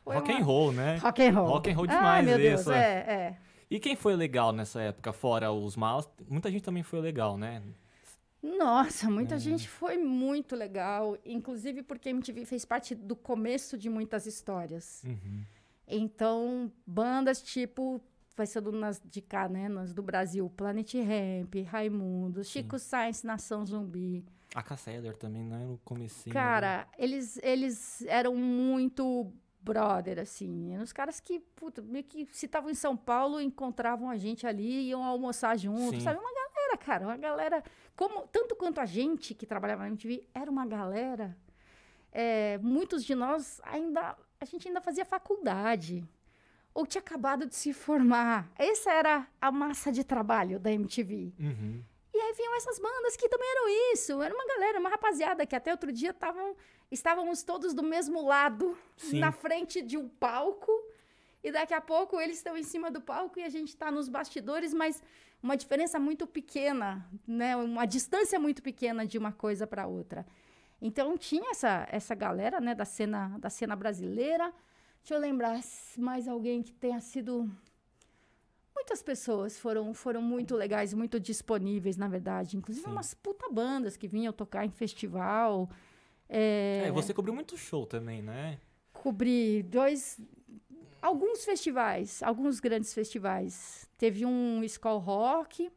rock uma... and roll, né? Rock and roll. Rock and roll ah, demais Ai, meu Deus, essa. é, é. E quem foi legal nessa época, fora os malas? Muita gente também foi legal, né? Nossa, muita é. gente foi muito legal, inclusive porque a MTV fez parte do começo de muitas histórias. Uhum. Então, bandas tipo vai sendo nas de cá, né? Nas do Brasil. Planet Ramp, Raimundo, Chico Sim. Nação Zumbi. A Casseller também, né? No comecinho. Cara, né? eles, eles eram muito brother, assim. Eram os caras que, puta, meio que se estavam em São Paulo, encontravam a gente ali, iam almoçar juntos, Sim. sabe? Uma galera, cara, uma galera. Como, tanto quanto a gente que trabalhava na MTV, era uma galera. É, muitos de nós ainda. A gente ainda fazia faculdade ou tinha acabado de se formar. Essa era a massa de trabalho da MTV. Uhum. E aí vinham essas bandas que também eram isso. Era uma galera, uma rapaziada que até outro dia tavam, estávamos todos do mesmo lado, Sim. na frente de um palco. E daqui a pouco eles estão em cima do palco e a gente está nos bastidores, mas uma diferença muito pequena, né? uma distância muito pequena de uma coisa para outra. Então tinha essa, essa galera né, da, cena, da cena brasileira Deixa eu lembrar mais alguém que tenha sido. Muitas pessoas foram, foram muito legais, muito disponíveis, na verdade. Inclusive Sim. umas puta bandas que vinham tocar em festival. Eh, é... é, você cobriu muito show também, né? Cobri dois. Alguns festivais, alguns grandes festivais. Teve um Skull Rock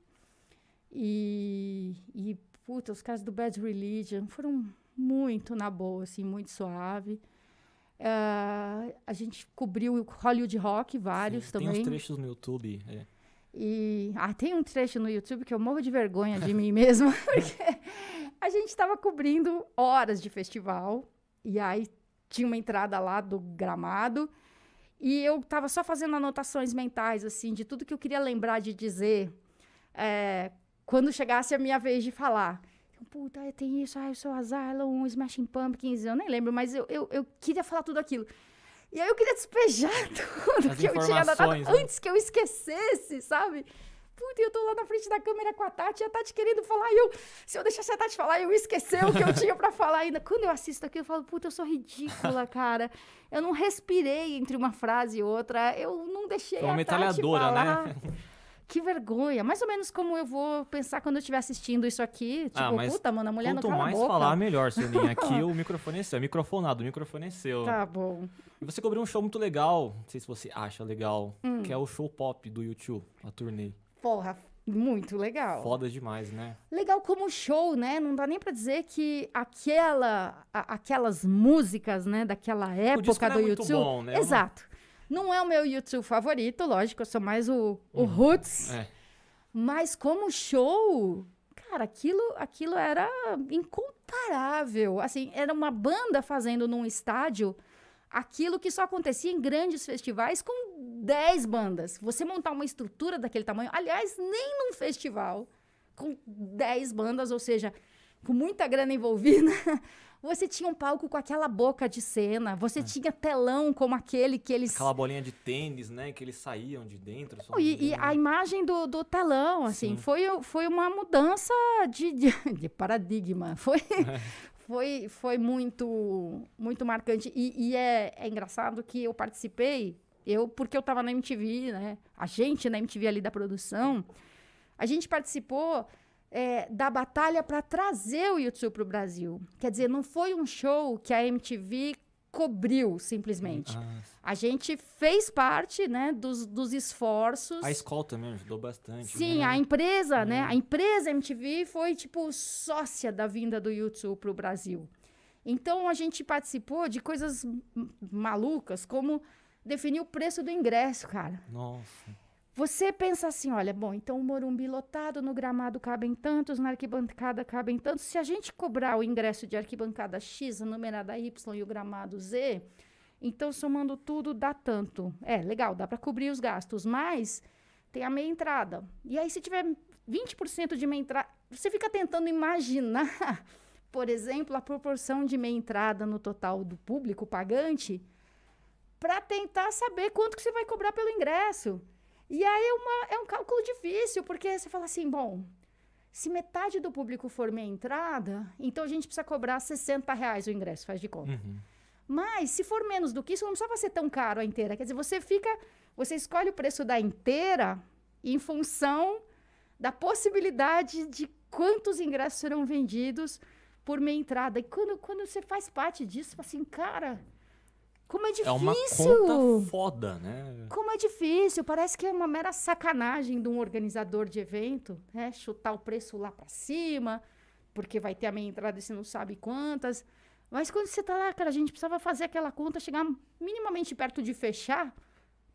e, e puta, os caras do Bad Religion foram muito na boa, assim, muito suave. Uh, a gente cobriu o Hollywood Rock, vários Sim, também. Tem uns trechos no YouTube. É. E ah, tem um trecho no YouTube que eu morro de vergonha de mim mesma, [LAUGHS] porque a gente estava cobrindo horas de festival e aí tinha uma entrada lá do gramado e eu estava só fazendo anotações mentais assim de tudo que eu queria lembrar de dizer é, quando chegasse a minha vez de falar puta, tem isso, ai, ah, eu sou azar, um Smashing Pumpkins, eu nem lembro, mas eu, eu, eu queria falar tudo aquilo. E aí eu queria despejar [LAUGHS] tudo As que eu tinha da né? antes que eu esquecesse, sabe? Puta, eu tô lá na frente da câmera com a Tati, e a Tati querendo falar, e eu, se eu deixasse a Tati falar, eu esqueceu o que eu tinha para falar ainda. Quando eu assisto aqui, eu falo, puta, eu sou ridícula, cara. Eu não respirei entre uma frase e outra, eu não deixei uma a Tati né? falar. Né? [LAUGHS] que vergonha. Mais ou menos como eu vou pensar quando eu estiver assistindo isso aqui. Ah, tipo, ah, mas puta, mano, a mulher não cala mais a boca. falar, melhor, Silvinha. [LAUGHS] Aqui o microfone é seu, é microfonado, o microfone é seu. Tá bom. E você cobriu um show muito legal, não sei se você acha legal, hum. que é o show pop do YouTube, a turnê. Porra, muito legal. Foda demais, né? Legal como show, né? Não dá nem para dizer que aquela, a, aquelas músicas, né, daquela época do é YouTube. Bom, né? Exato. Não é o meu YouTube favorito, lógico, eu sou mais o, o uhum. Roots. É. Mas como show, cara, aquilo, aquilo era incomparável. Assim, era uma banda fazendo num estádio aquilo que só acontecia em grandes festivais com 10 bandas. Você montar uma estrutura daquele tamanho, aliás, nem num festival com 10 bandas, ou seja, com muita grana envolvida, [LAUGHS] Você tinha um palco com aquela boca de cena, você é. tinha telão como aquele que eles. Aquela bolinha de tênis, né? Que eles saíam de dentro. Não, e, e a imagem do, do telão, assim, foi, foi uma mudança de, de, [LAUGHS] de paradigma. Foi, é. [LAUGHS] foi, foi muito, muito marcante. E, e é, é engraçado que eu participei, eu, porque eu estava na MTV, né? A gente na MTV ali da produção, a gente participou é, da batalha para trazer o YouTube para o Brasil. Quer dizer, não foi um show que a MTV cobriu simplesmente. Ah. A gente fez parte, né, dos, dos esforços. A escola também ajudou bastante. Sim, né? a empresa, né, uhum. a empresa MTV foi tipo sócia da vinda do YouTube para o Brasil. Então a gente participou de coisas malucas, como definir o preço do ingresso, cara. Nossa. Você pensa assim, olha, bom, então o Morumbi lotado, no gramado cabem tantos, na arquibancada cabem tantos. Se a gente cobrar o ingresso de arquibancada X, a numerada Y e o gramado Z, então somando tudo dá tanto. É, legal, dá para cobrir os gastos, mas tem a meia entrada. E aí se tiver 20% de meia entrada, você fica tentando imaginar, [LAUGHS] por exemplo, a proporção de meia entrada no total do público pagante para tentar saber quanto que você vai cobrar pelo ingresso. E aí é, uma, é um cálculo difícil, porque você fala assim, bom, se metade do público for meia entrada, então a gente precisa cobrar 60 reais o ingresso, faz de conta. Uhum. Mas se for menos do que isso, não precisa ser tão caro a inteira. Quer dizer, você fica, você escolhe o preço da inteira em função da possibilidade de quantos ingressos serão vendidos por meia entrada. E quando, quando você faz parte disso, você fala assim, cara, como é difícil. É uma conta foda, né? Como é difícil. Parece que é uma mera sacanagem de um organizador de evento, né? Chutar o preço lá para cima, porque vai ter a meia entrada e você não sabe quantas. Mas quando você tá lá, cara, a gente precisava fazer aquela conta chegar minimamente perto de fechar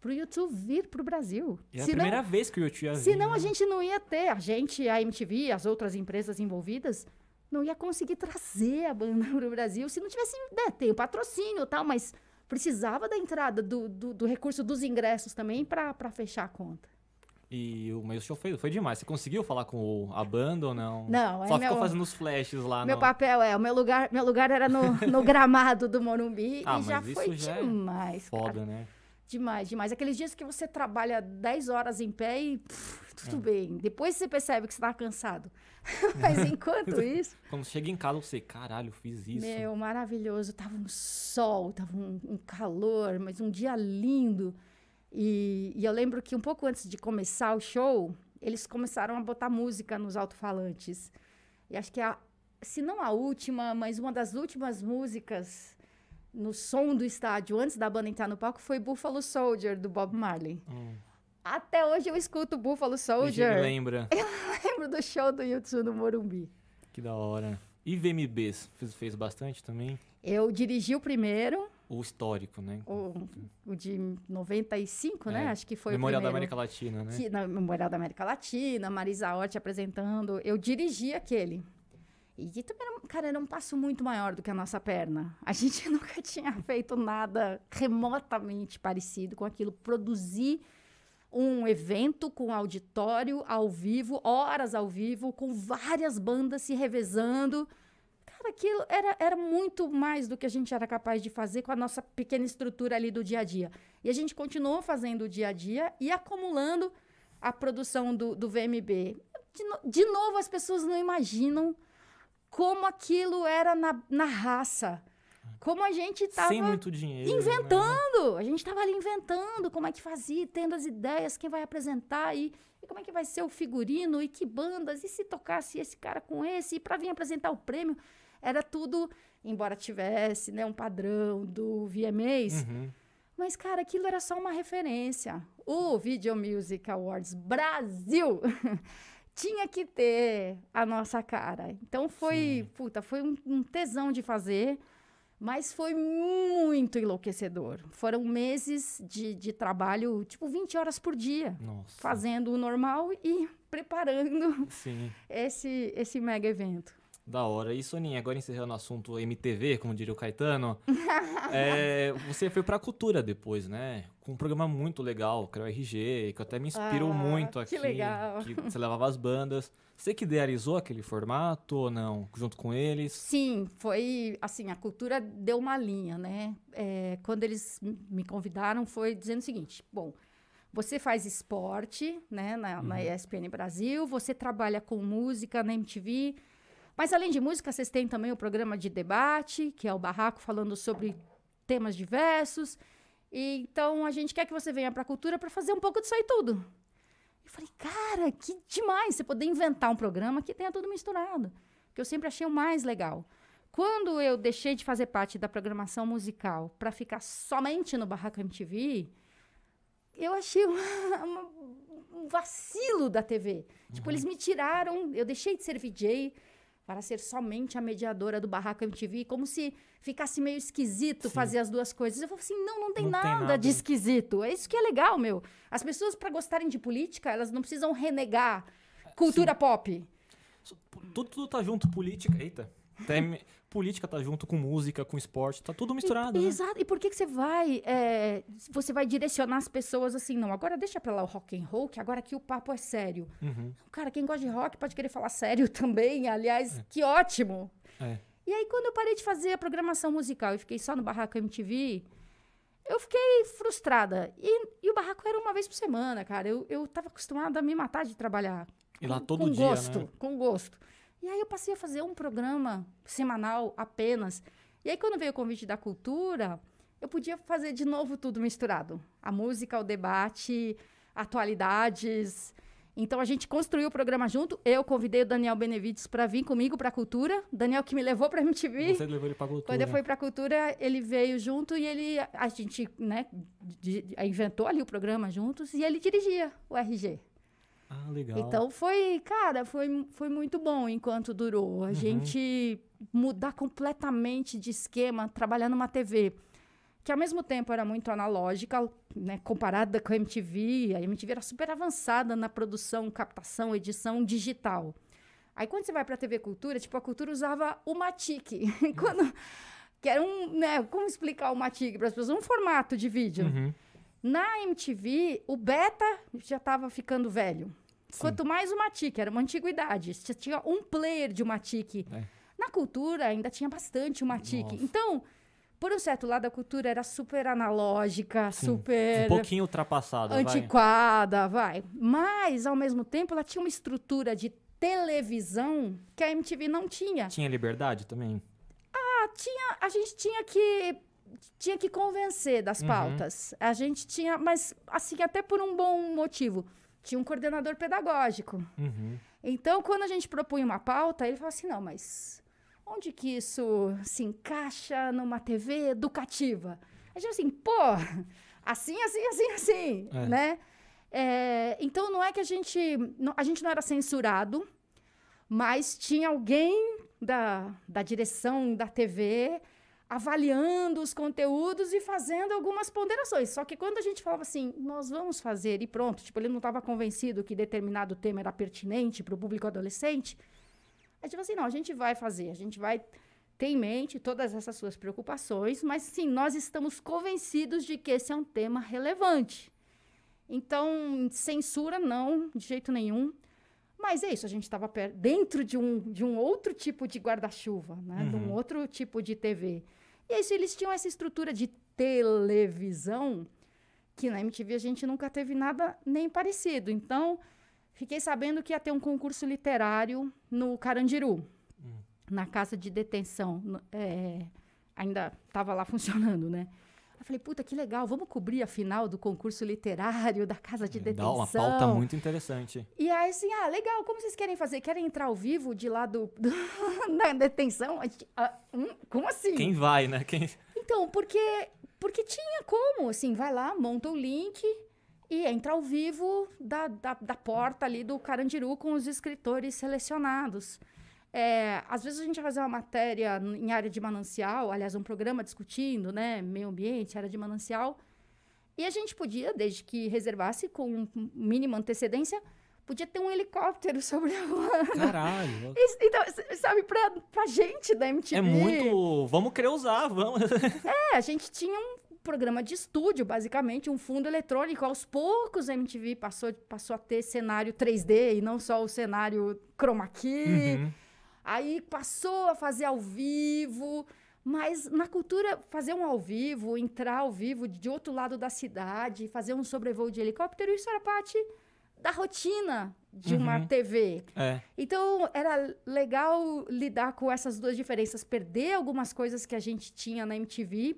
pro YouTube vir pro Brasil. É a primeira vez que o YouTube ia vir. Senão né? a gente não ia ter, a gente, a MTV, as outras empresas envolvidas, não ia conseguir trazer a banda [LAUGHS] pro Brasil se não tivesse né, tem o patrocínio e tal, mas precisava da entrada do, do, do recurso dos ingressos também para fechar a conta. E o meu show foi, foi demais. Você conseguiu falar com a banda ou não? Não, Só é ficou meu, fazendo os flashes lá. Meu no... papel é, o meu lugar, meu lugar era no, no gramado do Morumbi ah, e já foi já é demais. É foda, cara. né? Demais, demais. Aqueles dias que você trabalha 10 horas em pé e pff, tudo é. bem. Depois você percebe que você tá cansado. [LAUGHS] Mas enquanto [LAUGHS] isso. Quando chega em casa, você, caralho, fiz isso. Meu, maravilhoso. Tava um sol, tava um, um calor, mas um dia lindo. E, e eu lembro que um pouco antes de começar o show, eles começaram a botar música nos alto-falantes. E acho que a, se não a última, mas uma das últimas músicas no som do estádio, antes da banda entrar no palco, foi Buffalo Soldier, do Bob Marley. Hum. Até hoje eu escuto Buffalo Soldier. Eu lembra. [LAUGHS] Eu lembro do show do YouTube no Morumbi. Que da hora. E VMBs? Fez, fez bastante também? Eu dirigi o primeiro. O histórico, né? O, o de 95, né? é. né? Acho que foi Memorial o da América Latina, né? Que, na, Memorial da América Latina, Marisa Hort apresentando. Eu dirigi aquele. E também, era, cara, era um passo muito maior do que a nossa perna. A gente [LAUGHS] nunca tinha feito nada remotamente parecido com aquilo. Produzir um evento com auditório ao vivo, horas ao vivo, com várias bandas se revezando. Cara, aquilo era, era muito mais do que a gente era capaz de fazer com a nossa pequena estrutura ali do dia a dia. E a gente continuou fazendo o dia a dia e acumulando a produção do, do VMB. De, no, de novo, as pessoas não imaginam como aquilo era na, na raça. Como a gente estava Sem muito dinheiro. Né? Inventando! Né? A gente estava ali inventando como é que fazia, tendo as ideias, quem vai apresentar e, e, como é que vai ser o figurino e que bandas, e se tocasse esse cara com esse, e para vir apresentar o prêmio. Era tudo, embora tivesse né, um padrão do VMAs. Uhum. Mas, cara, aquilo era só uma referência. O Video Music Awards Brasil [LAUGHS] tinha que ter a nossa cara. Então foi, Sim. puta, foi um, um tesão de fazer, mas foi muito enlouquecedor. Foram meses de, de trabalho, tipo 20 horas por dia, nossa. fazendo o normal e preparando Sim. esse esse mega evento. Da hora. E Soninha, agora encerrando o assunto MTV, como diria o Caetano, [LAUGHS] é, você foi pra cultura depois, né? Com um programa muito legal, que era o RG, que até me inspirou ah, muito aqui. Que legal. Que você levava as bandas. Você que idealizou aquele formato ou não? Junto com eles? Sim, foi assim, a cultura deu uma linha, né? É, quando eles me convidaram, foi dizendo o seguinte: bom, você faz esporte, né, na, uhum. na ESPN Brasil, você trabalha com música na MTV, mas além de música, vocês têm também o programa de debate, que é o Barraco, falando sobre temas diversos. E, então a gente quer que você venha para a cultura para fazer um pouco disso aí tudo. Eu falei, cara, que demais você poder inventar um programa que tenha tudo misturado. Que eu sempre achei o mais legal. Quando eu deixei de fazer parte da programação musical para ficar somente no Barraco MTV, eu achei uma, [LAUGHS] uma, um vacilo da TV. Uhum. Tipo, eles me tiraram, eu deixei de ser VJ, para ser somente a mediadora do Barraco MTV, como se ficasse meio esquisito Sim. fazer as duas coisas. Eu falei assim, não, não tem, não nada, tem nada, de esquisito. É isso que é legal, meu. As pessoas, para gostarem de política, elas não precisam renegar é, cultura Sim. pop. Tudo, tudo tá junto, política. Eita. Tem, política tá junto com música, com esporte, tá tudo misturado. E, né? Exato. E por que, que você vai. É, você vai direcionar as pessoas assim, não, agora deixa pra lá o rock and roll, que agora que o papo é sério. Uhum. Cara, quem gosta de rock pode querer falar sério [LAUGHS] também. Aliás, é. que ótimo. É. E aí, quando eu parei de fazer a programação musical e fiquei só no Barraco MTV, eu fiquei frustrada. E, e, o barraco era uma vez por semana, cara. Eu, eu tava acostumada a me matar de trabalhar. E lá todo com dia, gosto, né? Com gosto. E aí eu passei a fazer um programa semanal apenas. E aí quando veio o convite da cultura, eu podia fazer de novo tudo misturado. A música, o debate, atualidades. Então a gente construiu o programa junto. Eu convidei o Daniel Benevides para vir comigo para a cultura. Daniel que me levou para a MTV. Você levou ele para a cultura. Quando eu fui para a cultura, ele veio junto e ele a gente, né, inventou ali o programa juntos e ele dirigia o RG. Ah, legal. Então foi, cara, foi, foi muito bom enquanto durou. A uhum. gente mudar completamente de esquema, trabalhando numa TV que ao mesmo tempo era muito analógica, né, comparada com a MTV. A MTV era super avançada na produção, captação, edição digital. Aí quando você vai para a TV Cultura, tipo, a Cultura usava o Matic. [LAUGHS] quando que era um, né, como explicar o Matic para as pessoas? Um formato de vídeo. Uhum. Na MTV, o beta já estava ficando velho. Sim. Quanto mais o Matic, era uma antiguidade. Você tinha um player de Matic. É. Na cultura, ainda tinha bastante o Matic. Então, por um certo lado, a cultura era super analógica, Sim. super... Um pouquinho ultrapassada, Antiquada, vai. vai. Mas, ao mesmo tempo, ela tinha uma estrutura de televisão que a MTV não tinha. Tinha liberdade também? Ah, tinha... A gente tinha que tinha que convencer das uhum. pautas. A gente tinha, mas assim, até por um bom motivo. Tinha um coordenador pedagógico. Uhum. Então, quando a gente propunha uma pauta, ele falava assim: não, mas onde que isso se encaixa numa TV educativa? A gente assim, pô, assim, assim, assim, assim, é. né? É, então não é que a gente. a gente não era censurado, mas tinha alguém da, da direção da TV avaliando os conteúdos e fazendo algumas ponderações. Só que quando a gente falava assim, nós vamos fazer e pronto, tipo, ele não estava convencido que determinado tema era pertinente para o público adolescente, a gente falou assim, não, a gente vai fazer, a gente vai ter em mente todas essas suas preocupações, mas sim, nós estamos convencidos de que esse é um tema relevante. Então, censura não, de jeito nenhum. Mas é isso, a gente estava dentro de um, de um outro tipo de guarda-chuva, né? Uhum. de um uhum. outro tipo de TV. E aí, se eles tinham essa estrutura de televisão, que na MTV a gente nunca teve nada nem parecido. Então, fiquei sabendo que ia ter um concurso literário no Carandiru, hum. na casa de detenção. É, ainda estava lá [LAUGHS] funcionando, né? Eu falei, puta, que legal, vamos cobrir a final do concurso literário da Casa de Detenção. É, dá uma pauta muito interessante. E aí, assim, ah, legal, como vocês querem fazer? Querem entrar ao vivo de lá do, da [LAUGHS] detenção? Ah, hum, como assim? Quem vai, né? Quem... Então, porque, porque tinha como, assim, vai lá, monta o link e entra ao vivo da, da, da porta ali do Carandiru com os escritores selecionados. É, às vezes a gente vai fazer uma matéria em área de manancial, aliás, um programa discutindo, né, meio ambiente, área de manancial, e a gente podia, desde que reservasse com mínima antecedência, podia ter um helicóptero [LAUGHS] sobre a rua. Caralho. Então, sabe, pra, pra gente da MTV... É muito... Vamos querer usar, vamos. [LAUGHS] é, a gente tinha um programa de estúdio, basicamente, um fundo eletrônico. Aos poucos a MTV passou, passou a ter cenário 3D e não só o cenário chroma key. Uhum. Aí passou a fazer ao vivo, mas na cultura, fazer um ao vivo, entrar ao vivo de outro lado da cidade, fazer um sobrevoo de helicóptero, isso era parte da rotina de uhum. uma TV. É. Então, era legal lidar com essas duas diferenças, perder algumas coisas que a gente tinha na MTV,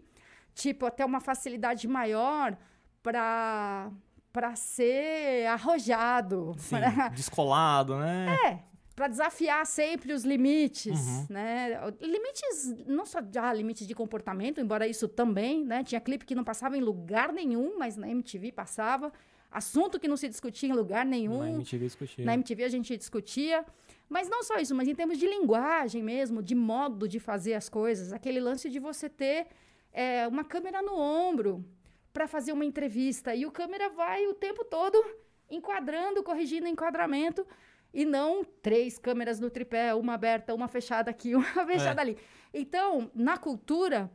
tipo, até uma facilidade maior para para ser arrojado, Sim, pra... descolado, né? É, para desafiar sempre os limites, uhum. né? Limites não só de ah, de comportamento, embora isso também, né? Tinha clipe que não passava em lugar nenhum, mas na MTV passava. Assunto que não se discutia em lugar nenhum. Na MTV discutia. Na MTV a gente discutia. Mas não só isso, mas em termos de linguagem mesmo, de modo de fazer as coisas, aquele lance de você ter é, uma câmera no ombro para fazer uma entrevista e o câmera vai o tempo todo enquadrando, corrigindo enquadramento. E não três câmeras no tripé, uma aberta, uma fechada aqui, [LAUGHS] uma fechada é. ali. Então, na cultura,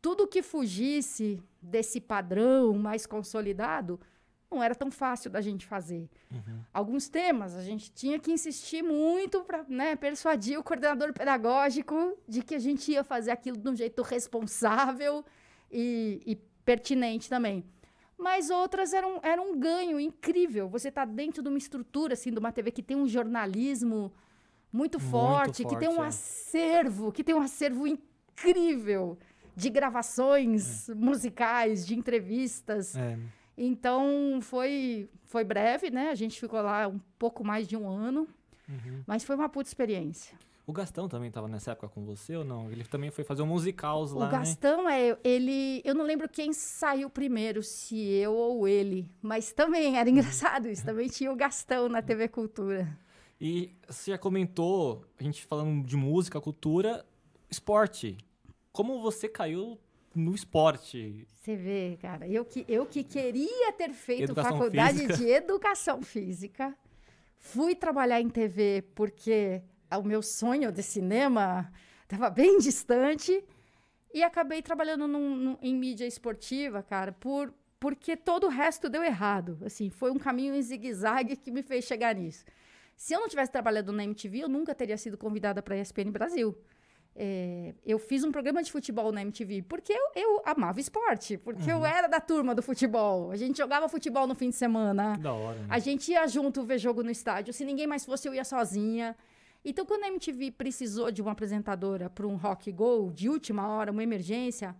tudo que fugisse desse padrão mais consolidado não era tão fácil da gente fazer. Uhum. Alguns temas a gente tinha que insistir muito para né, persuadir o coordenador pedagógico de que a gente ia fazer aquilo de um jeito responsável e, e pertinente também mas outras eram, eram um ganho incrível. Você está dentro de uma estrutura, assim, de uma TV que tem um jornalismo muito, muito forte, forte, que tem um é. acervo, que tem um acervo incrível de gravações é. musicais, de entrevistas. É. Então, foi, foi breve, né? A gente ficou lá um pouco mais de um ano, uhum. mas foi uma puta experiência. O Gastão também estava nessa época com você ou não? Ele também foi fazer um musical lá. O né? Gastão né? é ele, eu não lembro quem saiu primeiro, se eu ou ele, mas também era uhum. engraçado isso, também tinha o Gastão na TV Cultura. E você já comentou, a gente falando de música, cultura, esporte. Como você caiu no esporte. Você vê, cara, eu que, eu que queria ter feito educação faculdade física. de educação física, fui trabalhar em TV porque o meu sonho de cinema estava bem distante e acabei trabalhando num, num, em mídia esportiva, cara, por porque todo o resto deu errado. Assim, foi um caminho em zigue-zague que me fez chegar nisso. Se eu não tivesse trabalhado na MTV, eu nunca teria sido convidada para a ESPN Brasil. É, eu fiz um programa de futebol na MTV porque eu, eu amava esporte, porque uhum. eu era da turma do futebol. A gente jogava futebol no fim de semana. da hora. Né? A gente ia junto ver jogo no estádio. Se ninguém mais fosse, eu ia sozinha. Então, quando a MTV precisou de uma apresentadora para um Rock Go de última hora, uma emergência,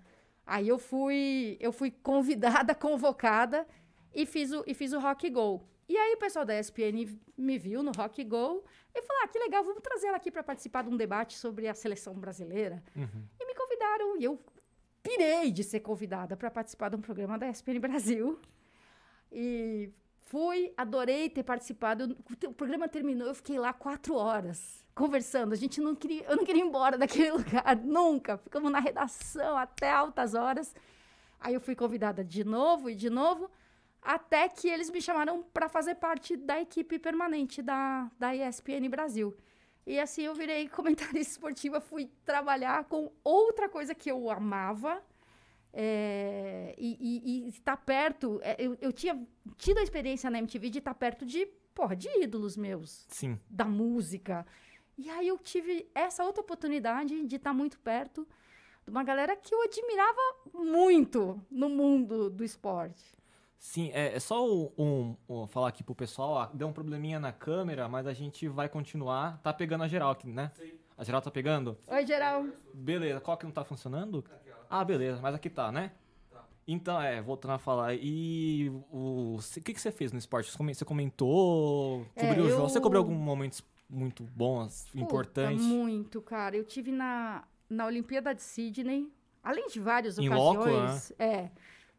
aí eu fui, eu fui convidada, [LAUGHS] convocada e fiz o, e fiz o Rock Go. E aí o pessoal da ESPN me viu no Rock Go e falou: ah, que legal, vamos trazer ela aqui para participar de um debate sobre a seleção brasileira. Uhum. E me convidaram e eu pirei de ser convidada para participar de um programa da ESPN Brasil. E Fui, adorei ter participado. o programa terminou, eu fiquei lá quatro horas conversando. A gente não queria, eu não queria ir embora daquele [LAUGHS] lugar nunca. Ficamos na redação até altas horas. Aí eu fui convidada de novo e de novo, até que eles me chamaram para fazer parte da equipe permanente da, da ESPN Brasil. E assim eu virei [LAUGHS] comentarista esportiva, fui trabalhar com outra coisa que eu amava, é, e, e, e, estar tá perto. É, eu, eu tinha tido a experiência na MTV de estar tá perto de, porra, de ídolos meus. Sim. Da música. E aí eu tive essa outra oportunidade de estar tá muito perto de uma galera que eu admirava muito no mundo do esporte. Sim, é, é só um, um, um, falar aqui pro pessoal, ó, deu um probleminha na câmera, mas a gente vai continuar. Tá pegando a geral aqui, né? Sim. A geral tá pegando? Oi, geral. Beleza, qual que não tá funcionando? Aqui. Ah, beleza, mas aqui tá, né? Tá. Então, é, voltando a falar, e o, o que, que você fez no esporte? Você comentou, cobriu é, eu... você cobriu algum momento muito bom, Puta, Muito, cara. Eu tive na, na Olimpíada de Sydney, além de várias em ocasiões, loco, né? é,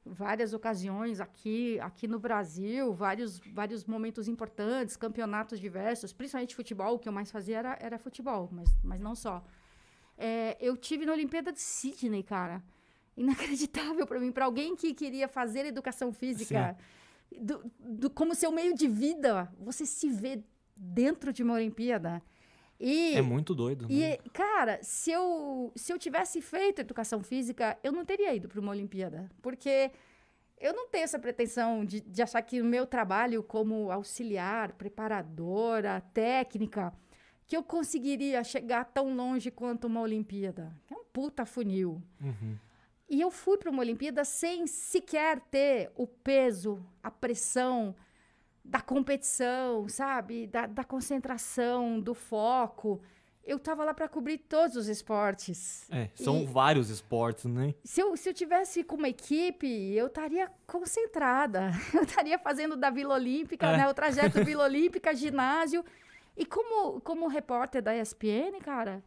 várias ocasiões aqui, aqui no Brasil, vários, vários momentos importantes, campeonatos diversos, principalmente futebol, o que eu mais fazia era, era futebol, mas, mas não só. É, eu tive na Olimpíada de Sydney, cara. Inacreditável para mim, para alguém que queria fazer educação física, do, do, como seu meio de vida, você se vê dentro de uma Olimpíada. E, é muito doido. E, né? cara, se eu, se eu tivesse feito educação física, eu não teria ido para uma Olimpíada. Porque eu não tenho essa pretensão de, de achar que o meu trabalho como auxiliar, preparadora, técnica, que eu conseguiria chegar tão longe quanto uma Olimpíada. É um puta funil. Uhum. E eu fui para uma Olimpíada sem sequer ter o peso, a pressão da competição, sabe? Da, da concentração, do foco. Eu estava lá para cobrir todos os esportes. É, são e vários esportes, né? Se eu, se eu tivesse com uma equipe, eu estaria concentrada. [LAUGHS] Eu estaria fazendo da Vila Olímpica, é. né? O trajeto Vila Olímpica, ginásio e como, como repórter da ESPN, cara,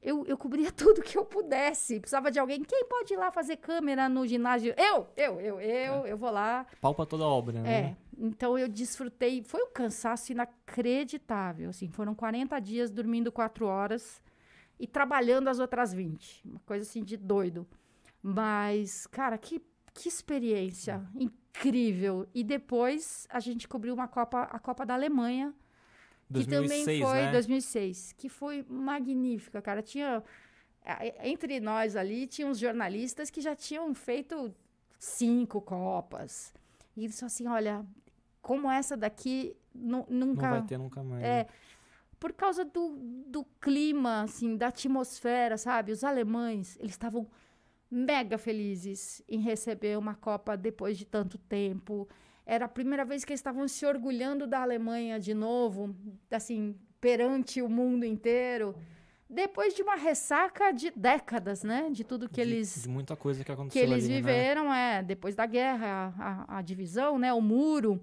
eu, eu cobria [LAUGHS] tudo que eu pudesse. Precisava de alguém. Quem pode ir lá fazer câmera no ginásio? Eu, eu, eu, eu, é. eu vou lá. Palpa toda a obra, né? É. Então eu desfrutei. Foi um cansaço inacreditável. Assim, foram 40 dias dormindo 4 horas e trabalhando as outras 20. Uma coisa assim de doido. Mas, cara, que, que experiência é. incrível. E depois a gente cobriu uma Copa, a Copa da Alemanha 2006, que também foi né? 2006, que foi magnífica, cara. Tinha entre nós ali tinha uns jornalistas que já tinham feito cinco copas. E eles falaram assim, olha, como essa daqui nunca não vai ter nunca mais. É, por causa do, do clima, assim, da atmosfera, sabe? Os alemães, eles estavam mega felizes em receber uma Copa depois de tanto tempo. Era a primeira vez que eles estavam se orgulhando da Alemanha de novo, assim, perante o mundo inteiro. Depois de uma ressaca de décadas, né? De tudo que de, eles. De muita coisa que aconteceu. Que eles ali, né? viveram, né? é. Depois da guerra, a, a, divisão, né? O muro.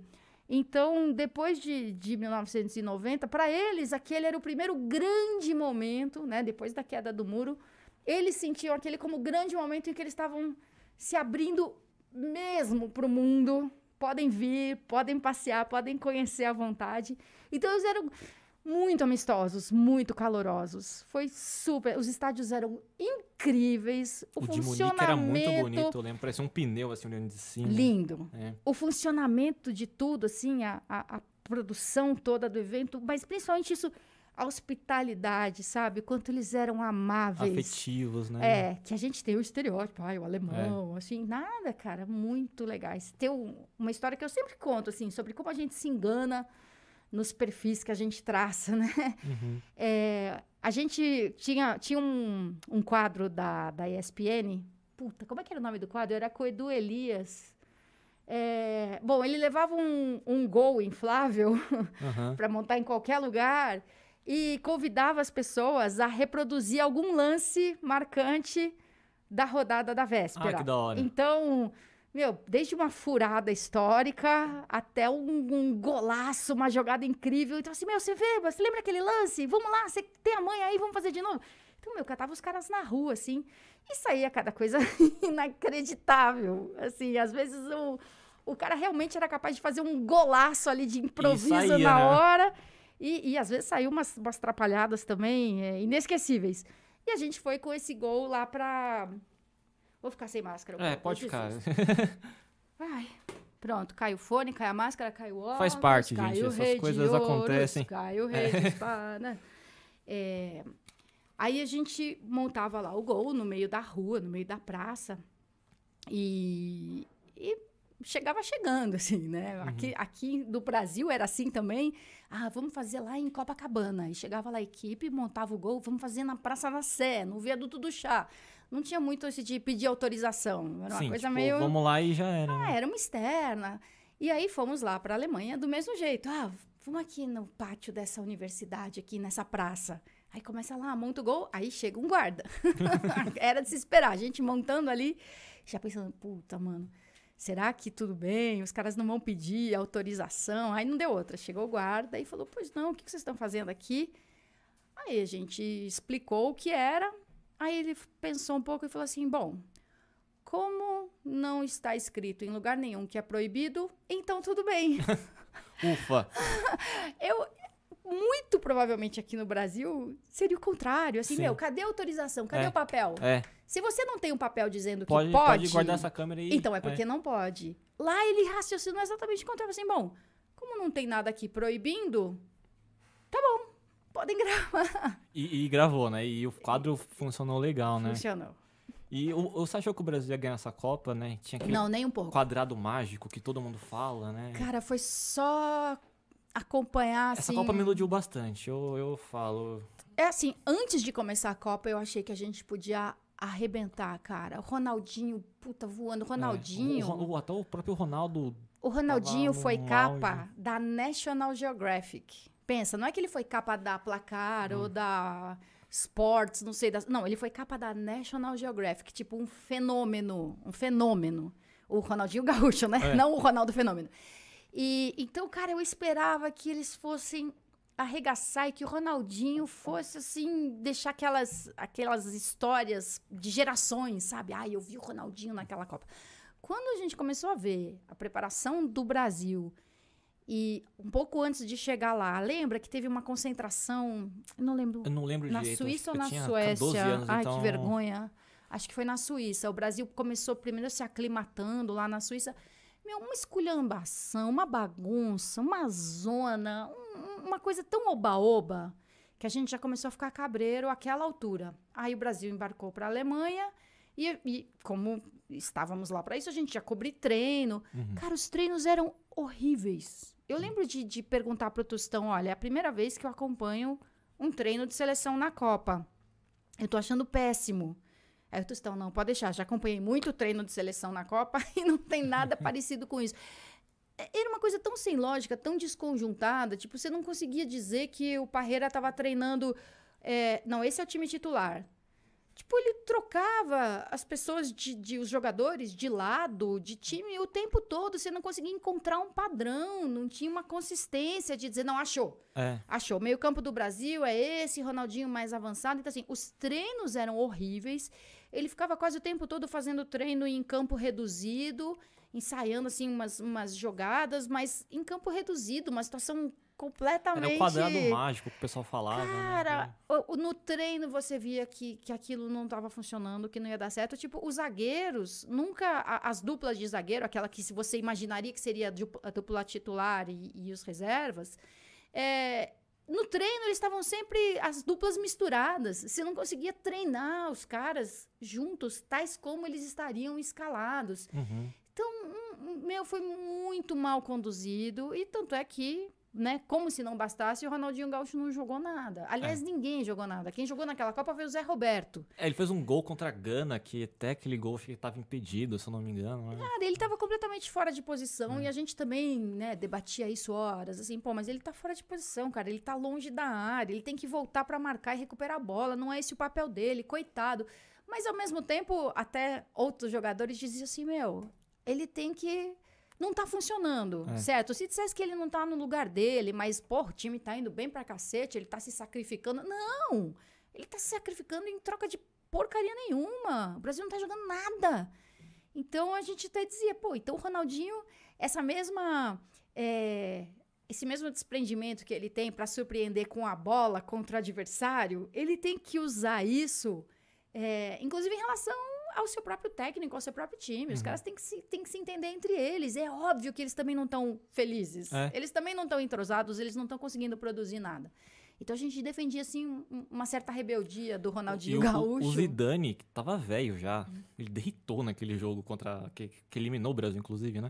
Então, depois de, de 1990, para eles, aquele era o primeiro grande momento, né? Depois da queda do muro, eles sentiam aquele como grande momento em que eles estavam se abrindo mesmo para o mundo, podem vir, podem passear, podem conhecer à vontade. Então eles eram muito amistosos, muito calorosos. Foi super. Os estádios eram incríveis. O, o funcionamento de era muito bonito, eu lembro, parecia um pneu assim olhando de cima. Lindo. É. O funcionamento de tudo assim, a, a, a produção toda do evento, mas principalmente isso a hospitalidade, sabe? Quanto eles eram amáveis. Afetivos, né? É, que a gente tem o estereótipo, ai, o alemão, é. assim, nada, cara, muito legais. Tem uma história que eu sempre conto, assim, sobre como a gente se engana nos perfis que a gente traça, [LAUGHS] né? Uhum. É, a gente tinha, tinha um, um quadro da, da ESPN, puta, como é que era o nome do quadro? Era com Edu Elias. É, bom, ele levava um, um gol inflável uhum. [LAUGHS] para montar em qualquer lugar e convidava as pessoas a reproduzir algum lance marcante da rodada da véspera. Ah, que da hora. Então, meu, desde uma furada histórica até um, um, golaço, uma jogada incrível. Então, assim, meu, você vê, você lembra aquele lance? Vamos lá, você tem a mãe aí, vamos fazer de novo. Então, meu, catava os caras na rua, assim, e saía cada coisa [LAUGHS] inacreditável. Assim, às vezes o, o cara realmente era capaz de fazer um golaço ali de improviso saía, na né? hora. E, e às vezes saiu umas, umas atrapalhadas também é, inesquecíveis. E a gente foi com esse gol lá pra. Vou ficar sem máscara. É, pode ficar. [LAUGHS] Ai. Pronto, cai o fone, cai a máscara, cai o óculos. Faz parte, gente. Essas rei coisas ouros, acontecem. Cai o rei é. de [LAUGHS] né? É... Aí a gente montava lá o gol no meio da rua, no meio da praça. E, e chegava chegando, assim, né? Uhum. Aqui, aqui do Brasil era assim também. Ah, vamos fazer lá em Copacabana. E chegava lá a equipe, montava o gol, vamos fazer na Praça da Sé, no Viaduto do Chá. Não tinha muito esse de pedir autorização. Era uma Sim, coisa tipo, meio. Vamos lá e já era. Ah, né? era uma externa. E aí fomos lá para a Alemanha do mesmo jeito. Ah, vamos aqui no pátio dessa universidade, aqui nessa praça. Aí começa lá, monta o gol, aí chega um guarda. [LAUGHS] era de se esperar. A gente montando ali, já pensando, puta, mano será que tudo bem? Os caras não vão pedir autorização. Aí não deu outra. Chegou o guarda e falou: Pois não, o que vocês estão fazendo aqui? Aí a gente explicou o que era. Aí ele pensou um pouco e falou assim: Bom, como não está escrito em lugar nenhum que é proibido, então tudo bem. [LAUGHS] Ufa! [LAUGHS] Eu. Muito provavelmente aqui no Brasil seria o contrário. Assim, Sim. meu, cadê a autorização? Cadê é. o papel? É. Se você não tem um papel dizendo pode, que pode... Pode guardar essa câmera aí. Então, é porque é. não pode. Lá ele raciocinou exatamente o contrário. Assim, bom, como não tem nada aqui proibindo, tá bom, podem [LAUGHS] gravar. E, e gravou, né? E o quadro funcionou legal, né? Funcionou. E o, você achou que o Brasil ia ganhar essa Copa, né? Tinha aquele não, nem um pouco. quadrado mágico que todo mundo fala, né? Cara, foi só acompanhar, assim... Essa Copa me iludiu bastante, eu, eu falo... É assim, antes de começar a Copa, eu achei que a gente podia arrebentar, cara. O Ronaldinho, puta, voando. Ronaldinho. É, o, o, até o próprio Ronaldo. O Ronaldinho foi capa auge. da National Geographic. Pensa, não é que ele foi capa da Placar hum. ou da Sports, não sei. não, ele foi capa da National Geographic. Tipo, um fenômeno. Um fenômeno. O Ronaldinho Gaúcho, né? É. Não o Ronaldo Fenômeno. E, então, cara, eu esperava que eles fossem arregaçar e que o Ronaldinho fosse assim deixar aquelas aquelas histórias de gerações, sabe? Ah, eu vi o Ronaldinho naquela Copa. Quando a gente começou a ver a preparação do Brasil e um pouco antes de chegar lá, lembra que teve uma concentração, não lembro, eu não lembro na direito, Suíça ou na Suécia? Anos, Ai, então... que vergonha. Acho que foi na Suíça. O Brasil começou primeiro se aclimatando lá na Suíça. Meu, uma esculhambação, uma bagunça, uma zona, um uma coisa tão oba-oba que a gente já começou a ficar cabreiro àquela altura. Aí o Brasil embarcou para a Alemanha e, e, como estávamos lá para isso, a gente já cobri treino. Uhum. Cara, os treinos eram horríveis. Eu lembro de, de perguntar para o Tostão, olha, é a primeira vez que eu acompanho um treino de seleção na Copa. Eu tô achando péssimo. Aí o Tostão, não, pode deixar, já acompanhei muito treino de seleção na Copa [LAUGHS] e não tem nada [LAUGHS] parecido com isso. É, era uma coisa tão sem lógica, tão desconjuntada. Tipo, você não conseguia dizer que o Parreira estava treinando. É, não, esse é o time titular. Tipo, ele trocava as pessoas, de, de, os jogadores de lado, de time, o tempo todo. Você não conseguia encontrar um padrão, não tinha uma consistência de dizer, não, achou. É. Achou. Meio campo do Brasil é esse, Ronaldinho mais avançado. Então, assim, os treinos eram horríveis. Ele ficava quase o tempo todo fazendo treino em campo reduzido, ensaiando, assim, umas, umas jogadas, mas em campo reduzido, uma situação completamente. Era o quadrado mágico que o pessoal falava. Né? Cara, né? no treino você via que, que aquilo não estava funcionando, que não ia dar certo. Tipo, os zagueiros, nunca. As duplas de zagueiro, aquela que você imaginaria que seria a dupla titular e, e os reservas, é, no treino eles estavam sempre as duplas misturadas. Você não conseguia treinar os caras juntos, tais como eles estariam escalados. Uhum. Então, hum, hum, meu, foi muito mal conduzido. E tanto é que né? Como se não bastasse, o Ronaldinho Gaúcho não jogou nada. Aliás, é. ninguém jogou nada. Quem jogou naquela Copa foi o Zé Roberto. É, ele fez um gol contra a Gana, que até aquele gol estava impedido, se eu não me engano. Né? ele estava completamente fora de posição é. e a gente também, né, debatia isso horas, assim, pô, mas ele está fora de posição, cara. Ele está longe da área, ele tem que voltar para marcar e recuperar a bola. Não é esse o papel dele, coitado. Mas ao mesmo tempo, até outros jogadores diziam assim, meu, ele tem que não tá funcionando, é. certo? Se dissesse que ele não tá no lugar dele, mas, pô, o time tá indo bem pra cacete, ele tá se sacrificando. Não! Ele tá se sacrificando em troca de porcaria nenhuma. O Brasil não tá jogando nada. Então a gente até dizia, pô, então o Ronaldinho, essa mesma. É, esse mesmo desprendimento que ele tem para surpreender com a bola contra o adversário, ele tem que usar isso, é, inclusive em relação ao seu próprio técnico, ao seu próprio time. Uhum. Os caras têm que, se, têm que se entender entre eles. É óbvio que eles também não estão felizes. É. Eles também não estão entrosados, eles não estão conseguindo produzir nada. Então a gente defendia, assim, uma certa rebeldia do Ronaldinho e Gaúcho. O, o Zidane, que tava velho já, ele derritou naquele jogo contra. Que, que eliminou o Brasil, inclusive, né?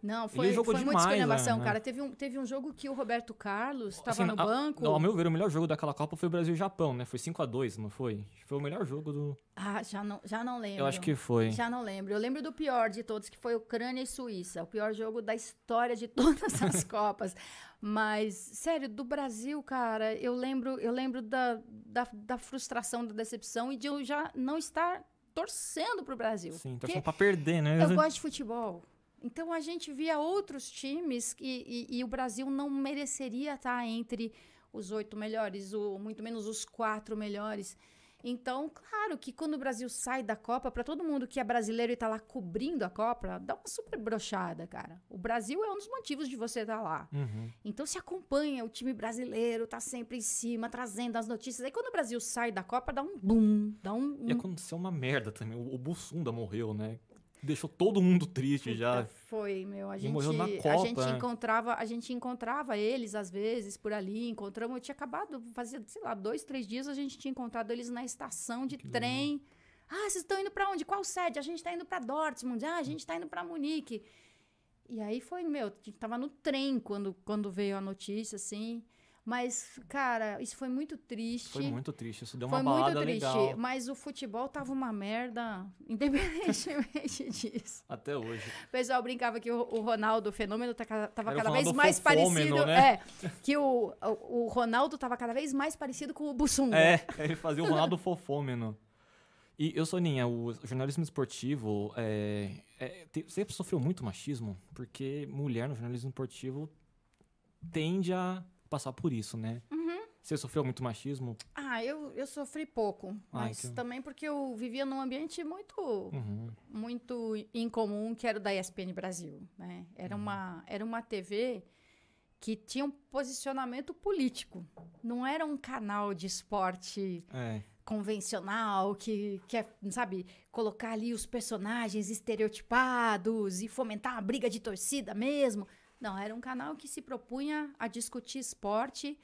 Não, foi, ele jogou foi demais, né? É. cara. Teve um, teve um jogo que o Roberto Carlos estava assim, no a, banco. Não, ao meu ver, o melhor jogo daquela Copa foi o Brasil e Japão, né? Foi 5 a 2 não foi? Foi o melhor jogo do. Ah, já não, já não lembro. Eu acho que foi. Já não lembro. Eu lembro do pior de todos, que foi Ucrânia e Suíça. O pior jogo da história de [LAUGHS] todas as [LAUGHS] Copas. Mas, sério, do Brasil, cara, eu lembro, eu lembro da, da, da frustração, da decepção e de eu já não estar torcendo pro Brasil. Sim, torcendo tá pra perder, né? Eu gosto de futebol. Então a gente via outros times e, e, e o Brasil não mereceria estar entre os oito melhores, o, muito menos os quatro melhores. Então, claro que quando o Brasil sai da Copa, para todo mundo que é brasileiro e tá lá cobrindo a Copa, dá uma super brochada, cara. O Brasil é um dos motivos de você estar tá lá. Uhum. Então se acompanha, o time brasileiro tá sempre em cima, trazendo as notícias. Aí quando o Brasil sai da Copa, dá um boom, dá um. um... E aconteceu uma merda também. O, o Bussunda morreu, né? deixou todo mundo triste Puta, já. Foi, meu. A gente, morreu na Copa, a gente né? encontrava, a gente encontrava eles às vezes por ali, encontramos, eu tinha acabado, fazia, sei lá, dois, três dias a gente tinha encontrado eles na estação de que trem. Legal. Ah, vocês estão indo para onde? Qual sede? A gente está indo para Dortmund. Ah, a gente está indo para Munique. E aí foi, meu, tava no trem quando, quando veio a notícia, assim. Mas, cara, isso foi muito triste. Foi muito triste. Isso deu foi uma balada legal. Foi muito triste. Mas o futebol tava uma merda, [LAUGHS] independentemente disso. Até hoje. O pessoal brincava que o, Ronaldo, o fenômeno, tá tava Era cada vez mais parecido. Né? É, que o, o, Ronaldo tava cada vez mais parecido com o Bussum. É, [LAUGHS] ele fazia o Ronaldo fofômeno. E eu sou Ninha, o jornalismo esportivo é, é, sempre sofreu muito machismo, porque mulher no jornalismo esportivo tende a passar por isso, né? Uhum. Você sofreu muito machismo? Ah, eu, eu sofri pouco. Ah, mas então. também porque eu vivia num ambiente muito uhum. muito incomum, que era o da ESPN Brasil. Né? Era, uhum. uma, era uma TV que tinha um posicionamento político. Não era um canal de esporte é. convencional que quer, é, sabe, colocar ali os personagens estereotipados e fomentar uma briga de torcida mesmo. Não, era um canal que se propunha a discutir esporte,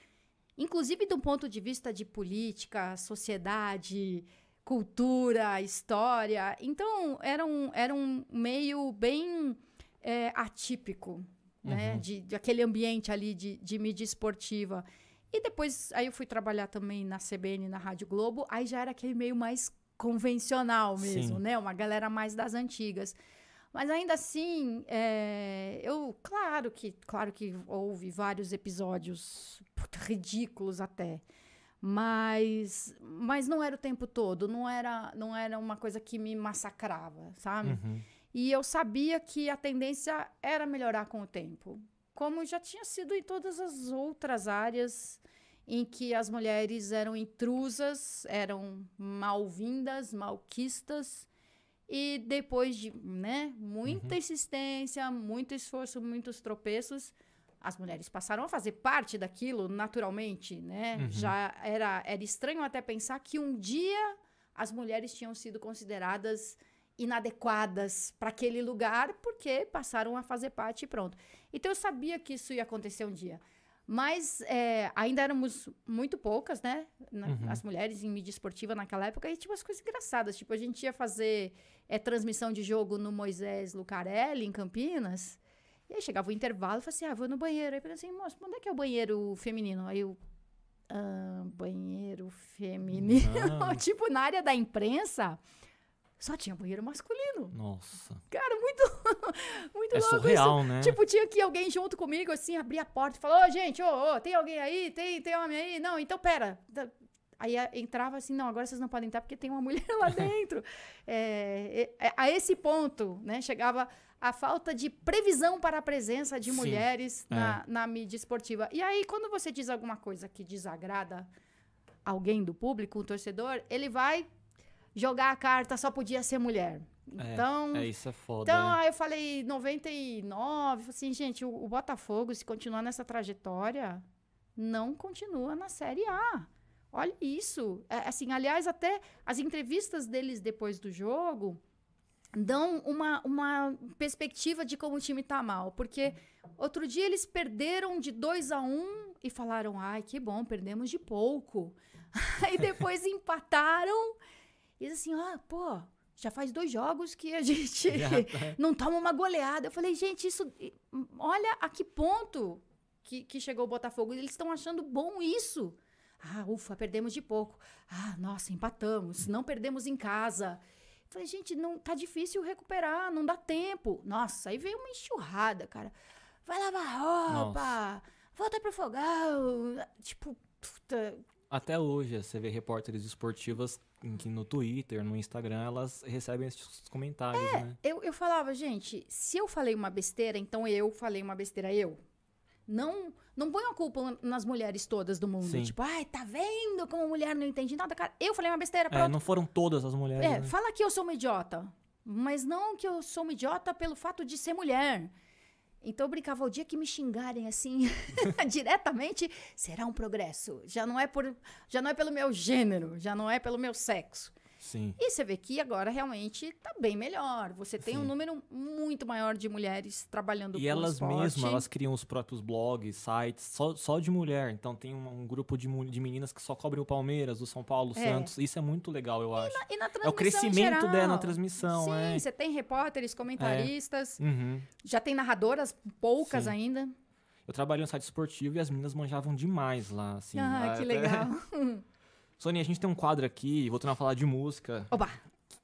inclusive do ponto de vista de política, sociedade, cultura, história. Então, era um, era um meio bem é, atípico, né, uhum. né? De, de, aquele ambiente ali de, de mídia esportiva. E depois, aí eu fui trabalhar também na CBN, na Rádio Globo, aí já era aquele meio mais convencional mesmo, Sim. né? Uma galera mais das antigas. Mas ainda assim, é, eu claro que claro que houve vários episódios ridículos até, mas mas não era o tempo todo, não era não era uma coisa que me massacrava, sabe? Uhum. E eu sabia que a tendência era melhorar com o tempo, como já tinha sido em todas as outras áreas em que as mulheres eram intrusas, eram mal-vindas, malquistas e depois de né, muita uhum. insistência, muito esforço, muitos tropeços, as mulheres passaram a fazer parte daquilo naturalmente, né? Uhum. Já era, era estranho até pensar que um dia as mulheres tinham sido consideradas inadequadas para aquele lugar porque passaram a fazer parte e pronto. Então eu sabia que isso ia acontecer um dia. Mas é, ainda éramos muito poucas, né? Na, uhum. As mulheres em mídia esportiva naquela época. E tinha umas coisas engraçadas. Tipo, a gente ia fazer é, transmissão de jogo no Moisés Lucarelli, em Campinas. E aí chegava o intervalo e falava assim: ah, vou no banheiro. Aí eu assim: moço, onde é que é o banheiro feminino? Aí eu. Ah, banheiro feminino. [LAUGHS] tipo, na área da imprensa só tinha banheiro masculino. Nossa. Cara, muito, [LAUGHS] muito é louco surreal, isso. né? Tipo, tinha que alguém junto comigo, assim, abrir a porta e falar, ô, oh, gente, ô, oh, oh, tem alguém aí? Tem, tem homem aí? Não, então pera. Aí entrava assim, não, agora vocês não podem entrar porque tem uma mulher lá [LAUGHS] dentro. É, é, é, a esse ponto, né, chegava a falta de previsão para a presença de Sim, mulheres é. na, na mídia esportiva. E aí, quando você diz alguma coisa que desagrada alguém do público, um torcedor, ele vai jogar a carta só podia ser mulher. É, então, é, é isso é foda. Então, né? aí eu falei 99, assim, gente, o, o, Botafogo se continuar nessa trajetória não continua na Série A. Olha isso. É, assim, aliás, até as entrevistas deles depois do jogo dão uma, uma perspectiva de como o time tá mal, porque outro dia eles perderam de 2 a 1 um e falaram: "Ai, que bom, perdemos de pouco". [LAUGHS] aí depois [LAUGHS] empataram e eles assim, ó, oh, ah, pô, já faz dois jogos que a [LAUGHS] gente tá. não toma uma goleada. Eu falei, gente, isso. Hum, olha a que ponto que, que chegou o Botafogo. Eles estão achando bom isso. Ah, ufa, perdemos de pouco. Ah, nossa, empatamos. Não perdemos em casa. falei, gente, não tá difícil recuperar, não dá tempo. Nossa, aí veio uma enxurrada, cara. Vai lavar roupa, nossa. volta pro fogão. Tipo, puta, até hoje, você vê repórteres esportivas que no Twitter, no Instagram, elas recebem esses comentários, é, né? Eu, eu falava, gente, se eu falei uma besteira, então eu falei uma besteira, eu. Não, não ponha a culpa nas mulheres todas do mundo. Sim. Tipo, ai, tá vendo como mulher não entende nada, cara. Eu falei uma besteira, é, pronto. É, não foram todas as mulheres. É, né? fala que eu sou uma idiota. Mas não que eu sou uma idiota pelo fato de ser mulher. Então eu brincava, o dia que me xingarem assim [LAUGHS] diretamente, será um progresso. Já não é por já não é pelo meu gênero, já não é pelo meu sexo. Sim. E você vê que agora realmente está bem melhor. Você tem Sim. um número muito maior de mulheres trabalhando e com elas esporte. mesmas, elas criam os próprios blogs, sites, só, só de mulher. Então tem um, um grupo de, de meninas que só cobrem o Palmeiras, o São Paulo, o é. Santos. Isso é muito legal, eu e acho. Na, e na transmissão é o crescimento geral. dela na transmissão. Sim, é. você tem repórteres, comentaristas, é. uhum. já tem narradoras, poucas Sim. ainda. Eu trabalhei no site esportivo e as meninas manjavam demais lá. Assim, ah, lá, que legal. [LAUGHS] Sônia, a gente tem um quadro aqui, voltando a falar de música. Oba!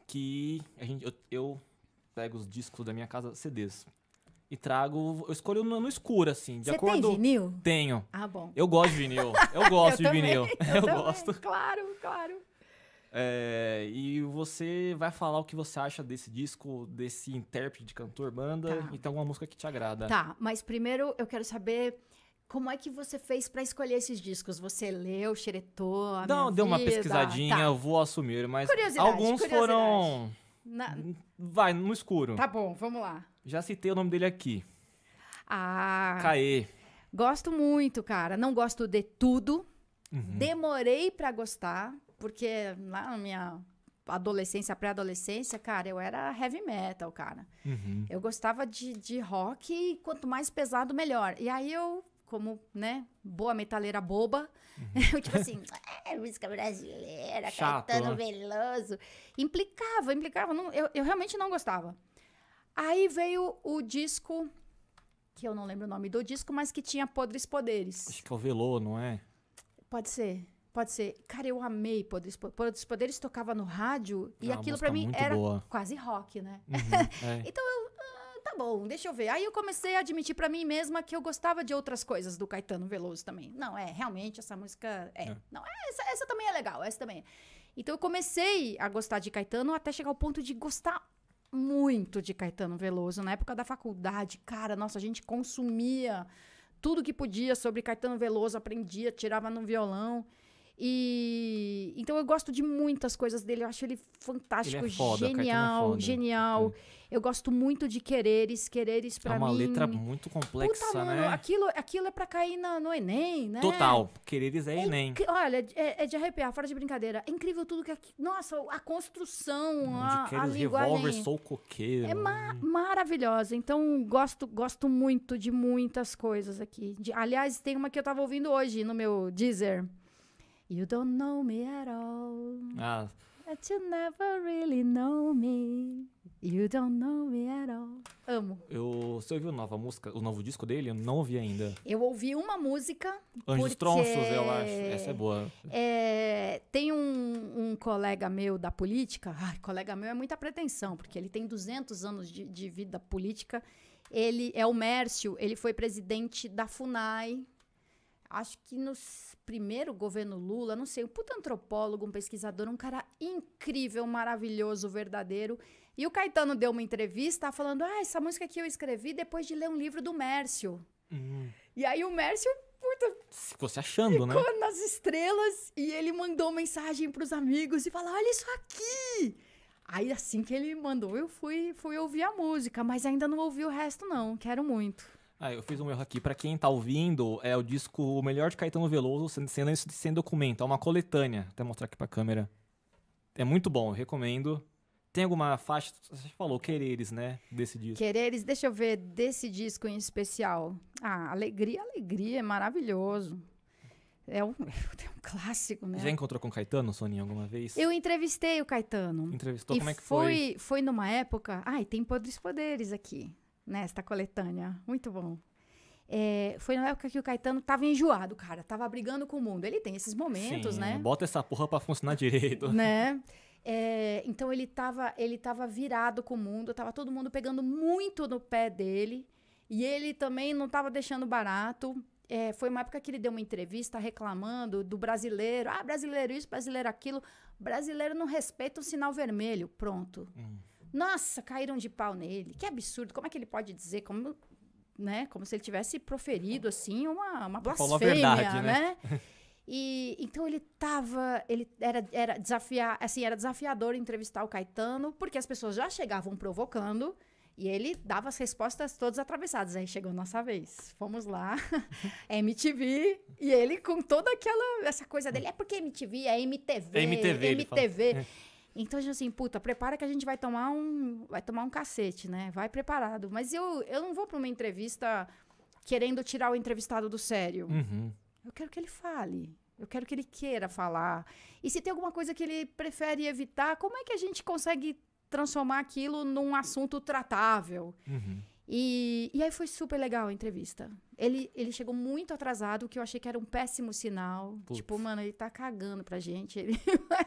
Que a gente, eu, eu pego os discos da minha casa, CDs. E trago, eu escolho no, no escuro, assim, de Você acordo. Tem vinil? Tenho. Ah, bom. Eu gosto de vinil. Eu [LAUGHS] gosto eu de também, vinil. Eu, eu gosto. Claro, claro. É, e você vai falar o que você acha desse disco, desse intérprete de cantor, banda, tá. então uma música que te agrada. Tá, mas primeiro eu quero saber como é que você fez para escolher esses discos? Você leu, xeretou, a Não, deu vida. uma pesquisadinha, tá. eu vou assumir, mas alguns curiosidade. foram Na... vai no escuro. Tá bom, vamos lá. Já citei o nome dele aqui. Ah. Caê. Gosto muito, cara. Não gosto de tudo. Uhum. Demorei para gostar, porque lá na minha adolescência, pré-adolescência, cara, eu era heavy metal, cara. Uhum. Eu gostava de, de rock e quanto mais pesado, melhor. E aí eu como, né, boa metaleira boba. Uhum. [LAUGHS] tipo assim, [LAUGHS] é, música brasileira, cantando né? Veloso. Implicava, implicava. Não, eu, eu realmente não gostava. Aí veio o disco, que eu não lembro o nome do disco, mas que tinha Podres Poderes. Acho que é o Velô, não é? Pode ser. Pode ser. Cara, eu amei Podres Poderes. Podres Poderes tocava no rádio e é aquilo para mim era boa. quase rock, né? Uhum, é. [LAUGHS] então tá bom, deixa eu ver. Aí eu comecei a admitir para mim mesma que eu gostava de outras coisas do Caetano Veloso também. Não, é, realmente essa música é. é. Não, é, essa, essa também é legal, essa também. É. Então eu comecei a gostar de Caetano até chegar ao ponto de gostar muito de Caetano Veloso na época da faculdade. Cara, nossa, a gente consumia tudo que podia sobre Caetano Veloso, aprendia, tirava no violão. E então eu gosto de muitas coisas dele, eu acho ele fantástico, ele é foda, genial, é genial. É. Eu gosto muito de Quereres, Quereres para mim. É uma mim... letra muito complexa, Puta, mano, né? Aquilo, aquilo é para cair na, no ENEM, né? Total, Quereres é, é ENEM. Inc... Olha, é, é, de arrepiar, fora de brincadeira. É incrível tudo que aqui... nossa, a construção, hum, a, de a Revolver, sou coqueiro. É ma maravilhosa. Então gosto gosto muito de muitas coisas aqui. De, aliás, tem uma que eu tava ouvindo hoje no meu Deezer. You don't know me at all. Ah. But you never really know me. You don't know me at all. Amo. Eu, você ouviu a nova música, o novo disco dele? Eu não ouvi ainda. Eu ouvi uma música. Anjos porque... Tronços, eu acho. Essa é boa. É, tem um, um, colega meu da política. Ai, colega meu é muita pretensão, porque ele tem 200 anos de, de vida política. Ele é o Mércio, ele foi presidente da FUNAI. Acho que nos primeiro governo Lula, não sei, um puta antropólogo, um pesquisador, um cara incrível, maravilhoso, verdadeiro. E o Caetano deu uma entrevista falando: Ah, essa música que eu escrevi depois de ler um livro do Mércio. Uhum. E aí o Mércio. Puta, ficou se achando, ficou né? Ficou nas estrelas e ele mandou mensagem para os amigos e falou: Olha isso aqui! Aí assim que ele mandou, eu fui, fui ouvir a música, mas ainda não ouvi o resto, não. Quero muito. Ah, eu fiz um erro aqui. Para quem tá ouvindo, é o disco O Melhor de Caetano Veloso, sem, sem, sem documento. É uma coletânea. Vou até mostrar aqui pra câmera. É muito bom, recomendo. Tem alguma faixa? Você falou Quereres, né? Desse disco. Quereres, deixa eu ver, desse disco em especial. Ah, Alegria, Alegria, é maravilhoso. É um, [LAUGHS] é um clássico, né? Já encontrou com o Caetano, Soninha, alguma vez? Eu entrevistei o Caetano. Entrevistou? Como é que foi? Foi, foi numa época... Ai, tem Podres Poderes aqui nesta né, coletânea. Muito bom. É, foi na época que o Caetano tava enjoado, cara. Tava brigando com o mundo. Ele tem esses momentos, Sim, né? Bota essa porra pra funcionar direito. Né? É, então ele tava, ele tava virado com o mundo, tava todo mundo pegando muito no pé dele. E ele também não tava deixando barato. É, foi uma época que ele deu uma entrevista reclamando do brasileiro. Ah, brasileiro isso, brasileiro aquilo. Brasileiro não respeita o sinal vermelho. Pronto. Hum nossa, caíram de pau nele. Que absurdo. Como é que ele pode dizer? Como, né? Como se ele tivesse proferido, assim, uma, uma blasfêmia, Falou a verdade, né? né? E então ele tava, ele era, era desafiar, assim, era desafiador entrevistar o Caetano, porque as pessoas já chegavam provocando e ele dava as respostas todas atravessadas. Aí chegou nossa vez. Fomos lá, [LAUGHS] MTV, e ele com toda aquela essa coisa dele, é porque MTV, é MTV, é MTV, MTV. Então, a tipo gente assim, puta, prepara que a gente vai tomar um, vai tomar um cacete, né? Vai preparado. Mas eu, eu não vou para uma entrevista querendo tirar o entrevistado do sério. Uhum. Eu quero que ele fale. Eu quero que ele queira falar. E se tem alguma coisa que ele prefere evitar, como é que a gente consegue transformar aquilo num assunto tratável? Uhum. E, e aí foi super legal a entrevista. Ele, ele chegou muito atrasado, o que eu achei que era um péssimo sinal. Putz. Tipo, mano, ele tá cagando pra gente. Ele [LAUGHS] vai,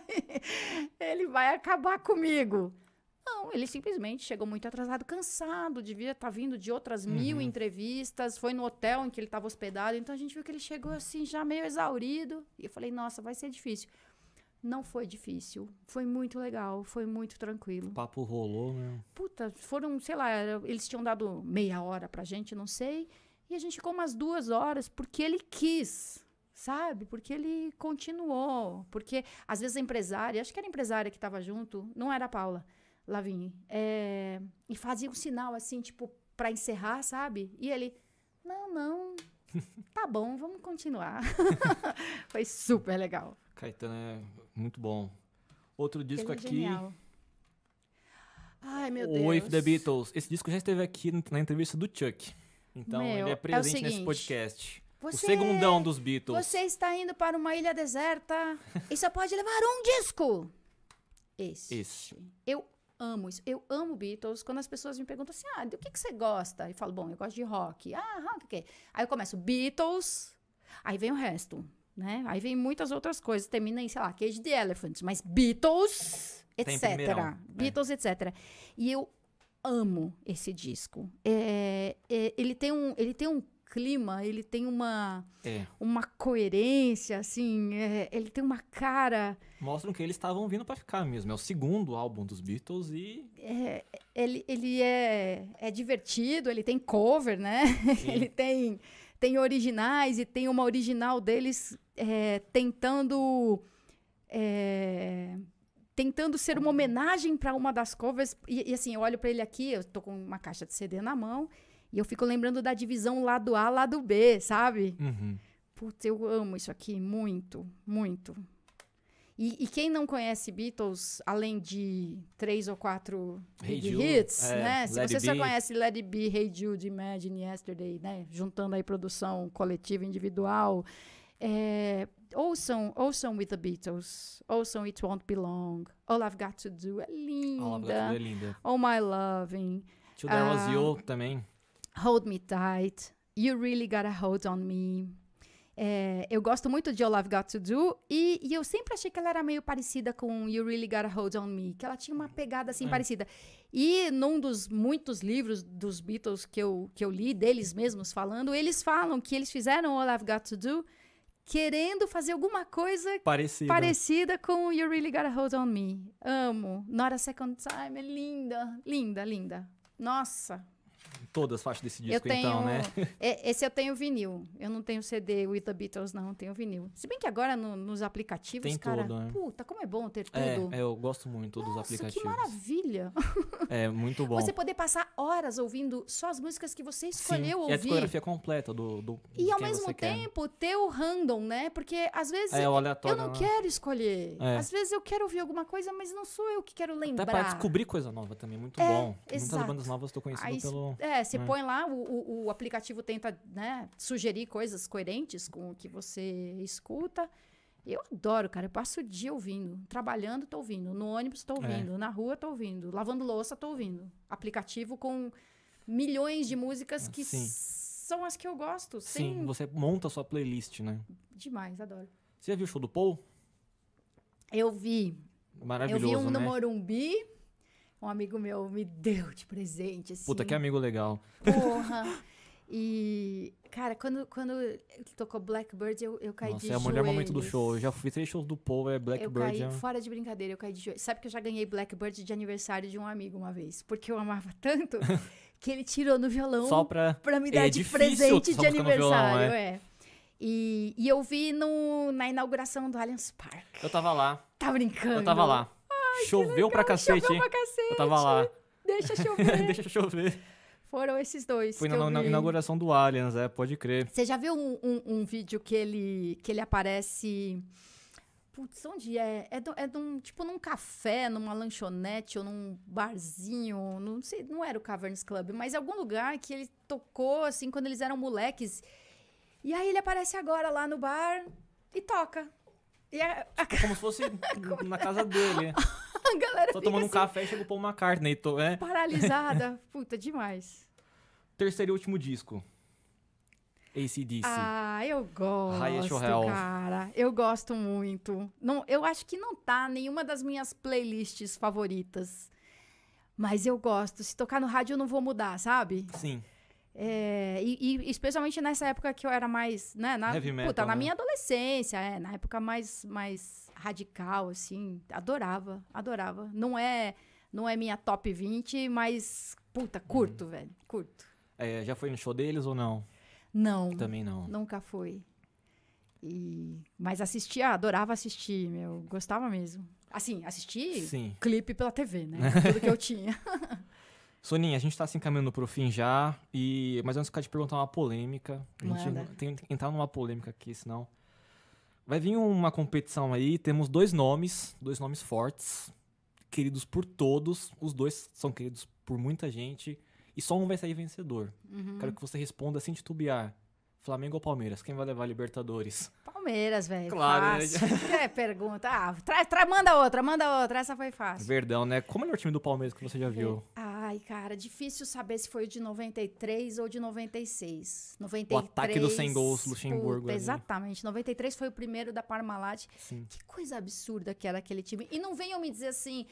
ele vai acabar comigo. Não, ele simplesmente chegou muito atrasado, cansado, devia estar tá vindo de outras uhum. mil entrevistas, foi no hotel em que ele estava hospedado, então a gente viu que ele chegou assim, já meio exaurido. E eu falei, nossa, vai ser difícil. Não foi difícil. Foi muito legal, foi muito tranquilo. O papo rolou, né? Puta, foram, sei lá, eles tinham dado meia hora pra gente, não sei. E a gente ficou umas duas horas porque ele quis, sabe? Porque ele continuou. Porque às vezes a empresária, acho que era a empresária que tava junto, não era a Paula Lavigne, é, e fazia um sinal assim, tipo, pra encerrar, sabe? E ele, não, não, [LAUGHS] tá bom, vamos continuar. [LAUGHS] Foi super legal. Caetano é muito bom. Outro é disco Ele aqui. Genial. Ai, meu Deus. With the Beatles. Esse disco já esteve aqui na entrevista do Chuck. Então meu, ele é, é presente é seguinte, nesse podcast. Você, o segundão dos Beatles. Você está indo para uma ilha deserta e só pode levar um disco. Esse. Esse. Eu amo isso. Eu amo Beatles. Quando as pessoas me perguntam assim, ah, do que, que você gosta? Eu falo, bom, eu gosto de rock. Ah, rock o quê? Aí eu começo Beatles, aí vem o resto né? Aí vem muitas outras coisas, termina em, sei lá, Cage the Elephant, mas Beatles, etc. Né? Beatles, etc. E eu amo esse disco. É, é, ele, tem um, ele tem um clima, ele tem uma, é. uma coerência, assim, é, ele tem uma cara. Mostram que eles estavam vindo para ficar mesmo. É o segundo álbum dos Beatles e. É, ele ele é, é divertido, ele tem cover, né? [LAUGHS] ele tem tem originais e tem uma original deles é, tentando. É, tentando ser uma homenagem para uma das covers. E, e, assim, eu olho para ele aqui, eu tô com uma caixa de CD na mão, e eu fico lembrando da divisão lado A, lado B, sabe? Uhum. Putz, eu amo isso aqui muito, muito. E, e, quem não conhece Beatles, além de três ou quatro hey Jude, hits, é, né? Se você só conhece Let It Be, Hey Jude, Imagine, Yesterday, né? Juntando aí produção coletiva, individual. É, ouçam, ouçam With The Beatles, ouçam It Won't Be Long, All I've Got To Do, é linda. All I've Got To Do é linda. My Loving. Till There uh, Was You também. Hold Me Tight, You Really Gotta Hold On Me. É, eu gosto muito de All I've Got to Do e, e, eu sempre achei que ela era meio parecida com You Really Got a Hold on Me, que ela tinha uma pegada assim é. parecida. E num dos muitos livros dos Beatles que eu, que eu li, deles mesmos falando, eles falam que eles fizeram All I've Got to Do querendo fazer alguma coisa parecida, parecida com You Really Got a Hold on Me. Amo. Not a Second Time é linda, linda, linda. Nossa, todas as faixas desse disco, tenho, então, né? Esse eu tenho vinil. Eu não tenho CD With the Beatles, não. Eu tenho vinil. Se bem que agora no, nos aplicativos, Tem cara. Tudo, né? Puta, como é bom ter é, tudo. É, eu gosto muito Nossa, dos aplicativos. Que maravilha! [LAUGHS] É, muito bom. Você poder passar horas ouvindo só as músicas que você escolheu Sim, é ouvir. E a discografia completa do. do e ao mesmo tempo, quer. ter o random, né? Porque às vezes é, eu não né? quero escolher. É. Às vezes eu quero ouvir alguma coisa, mas não sou eu que quero lembrar. Até pra descobrir coisa nova também, é muito bom. Muitas bandas novas eu tô conhecendo Aí, pelo. É, você é. põe lá, o, o, aplicativo tenta né, sugerir coisas coerentes com o que você escuta. Eu adoro, cara. Eu passo o dia ouvindo. Trabalhando, tô ouvindo. No ônibus, tô é. ouvindo. É. Na rua, tô ouvindo. Lavando louça, tô ouvindo. Aplicativo com milhões de músicas ah, que Sim. são as que eu gosto. Sem... Sim, você monta a sua playlist, né? Demais, adoro. Você já viu o show do Paul? Eu vi. Maravilhoso, Eu vi um né? no Morumbi um amigo meu me deu de presente. Assim. Puta, que amigo legal. Porra. [LAUGHS] E, cara, quando, quando tocou Blackbird, eu, eu caí Nossa, de joelhos. Nossa, é o melhor momento do show. Eu já fui três shows do Paul, é Blackbird. Eu caí, né? fora de brincadeira, eu caí de joelhos. Sabe que eu já ganhei Blackbird de aniversário de um amigo uma vez. Porque eu amava tanto [LAUGHS] que ele tirou no violão Só pra, pra me dar é de presente de aniversário. Violão, é. é. E, e eu vi no, na inauguração do Allianz Park. Eu tava lá. Tá brincando? Eu tava lá. Choveu pra cacete, choveu Pra cacete. Eu tava lá. Deixa [LAUGHS] chover. Deixa chover. Foram esses dois. Foi na, na inauguração do Aliens, é, pode crer. Você já viu um, um, um, vídeo que ele, que ele aparece. Putz, onde é? É, do, é tipo num café, numa lanchonete ou num barzinho. Não sei, não era o Caverns Club, mas algum lugar que ele tocou, assim, quando eles eram moleques. E aí ele aparece agora lá no bar e toca. E Como se fosse [LAUGHS] na casa dele. [LAUGHS] A galera Só tomando assim, um café e chega o Paul McCartney. Tô, é. Paralisada. [LAUGHS] Puta, demais. Terceiro e último disco. ACDC. Ah, eu gosto, cara. Eu gosto muito. Não, eu acho que não tá nenhuma das minhas playlists favoritas. Mas eu gosto. Se tocar no rádio, eu não vou mudar, sabe? Sim. É, e, e, especialmente nessa época que eu era mais, né? Na, Heavy metal, puta, na né? minha adolescência, é, na época mais, mais radical, assim. Adorava, adorava. Não é, não é minha top 20, mas, puta, curto, uhum. velho. Curto. É, já foi no show deles ou não? Não. Também não. Nunca fui. E... Mas assistia, ah, adorava assistir, meu. Gostava mesmo. Assim, assisti Sim. clipe pela TV, né? [LAUGHS] Tudo que eu tinha. [LAUGHS] Soninha, a gente está se encaminhando para o fim já, e mas antes eu quero te perguntar uma polêmica. A gente tem que entrar numa polêmica aqui, senão Vai vir uma competição aí, temos dois nomes, dois nomes fortes, queridos por todos, os dois são queridos por muita gente, e só um vai sair vencedor. Uhum. Quero que você responda sem titubear. Flamengo ou Palmeiras? Quem vai levar a Libertadores? Palmeiras, velho. Claro, né? fácil. né? [LAUGHS] é pergunta. Ah, tra, tra, manda outra, manda outra. Essa foi fácil. Verdão, né? Como é o melhor time do Palmeiras que você já viu? Ah, Ai, cara, difícil saber se foi o de 93 ou de 96. 93, o ataque do 100 gols Luxemburgo. Puta, exatamente. 93 foi o primeiro da Parmalat. Sim. Que coisa absurda que era aquele time. E não venham me dizer assim,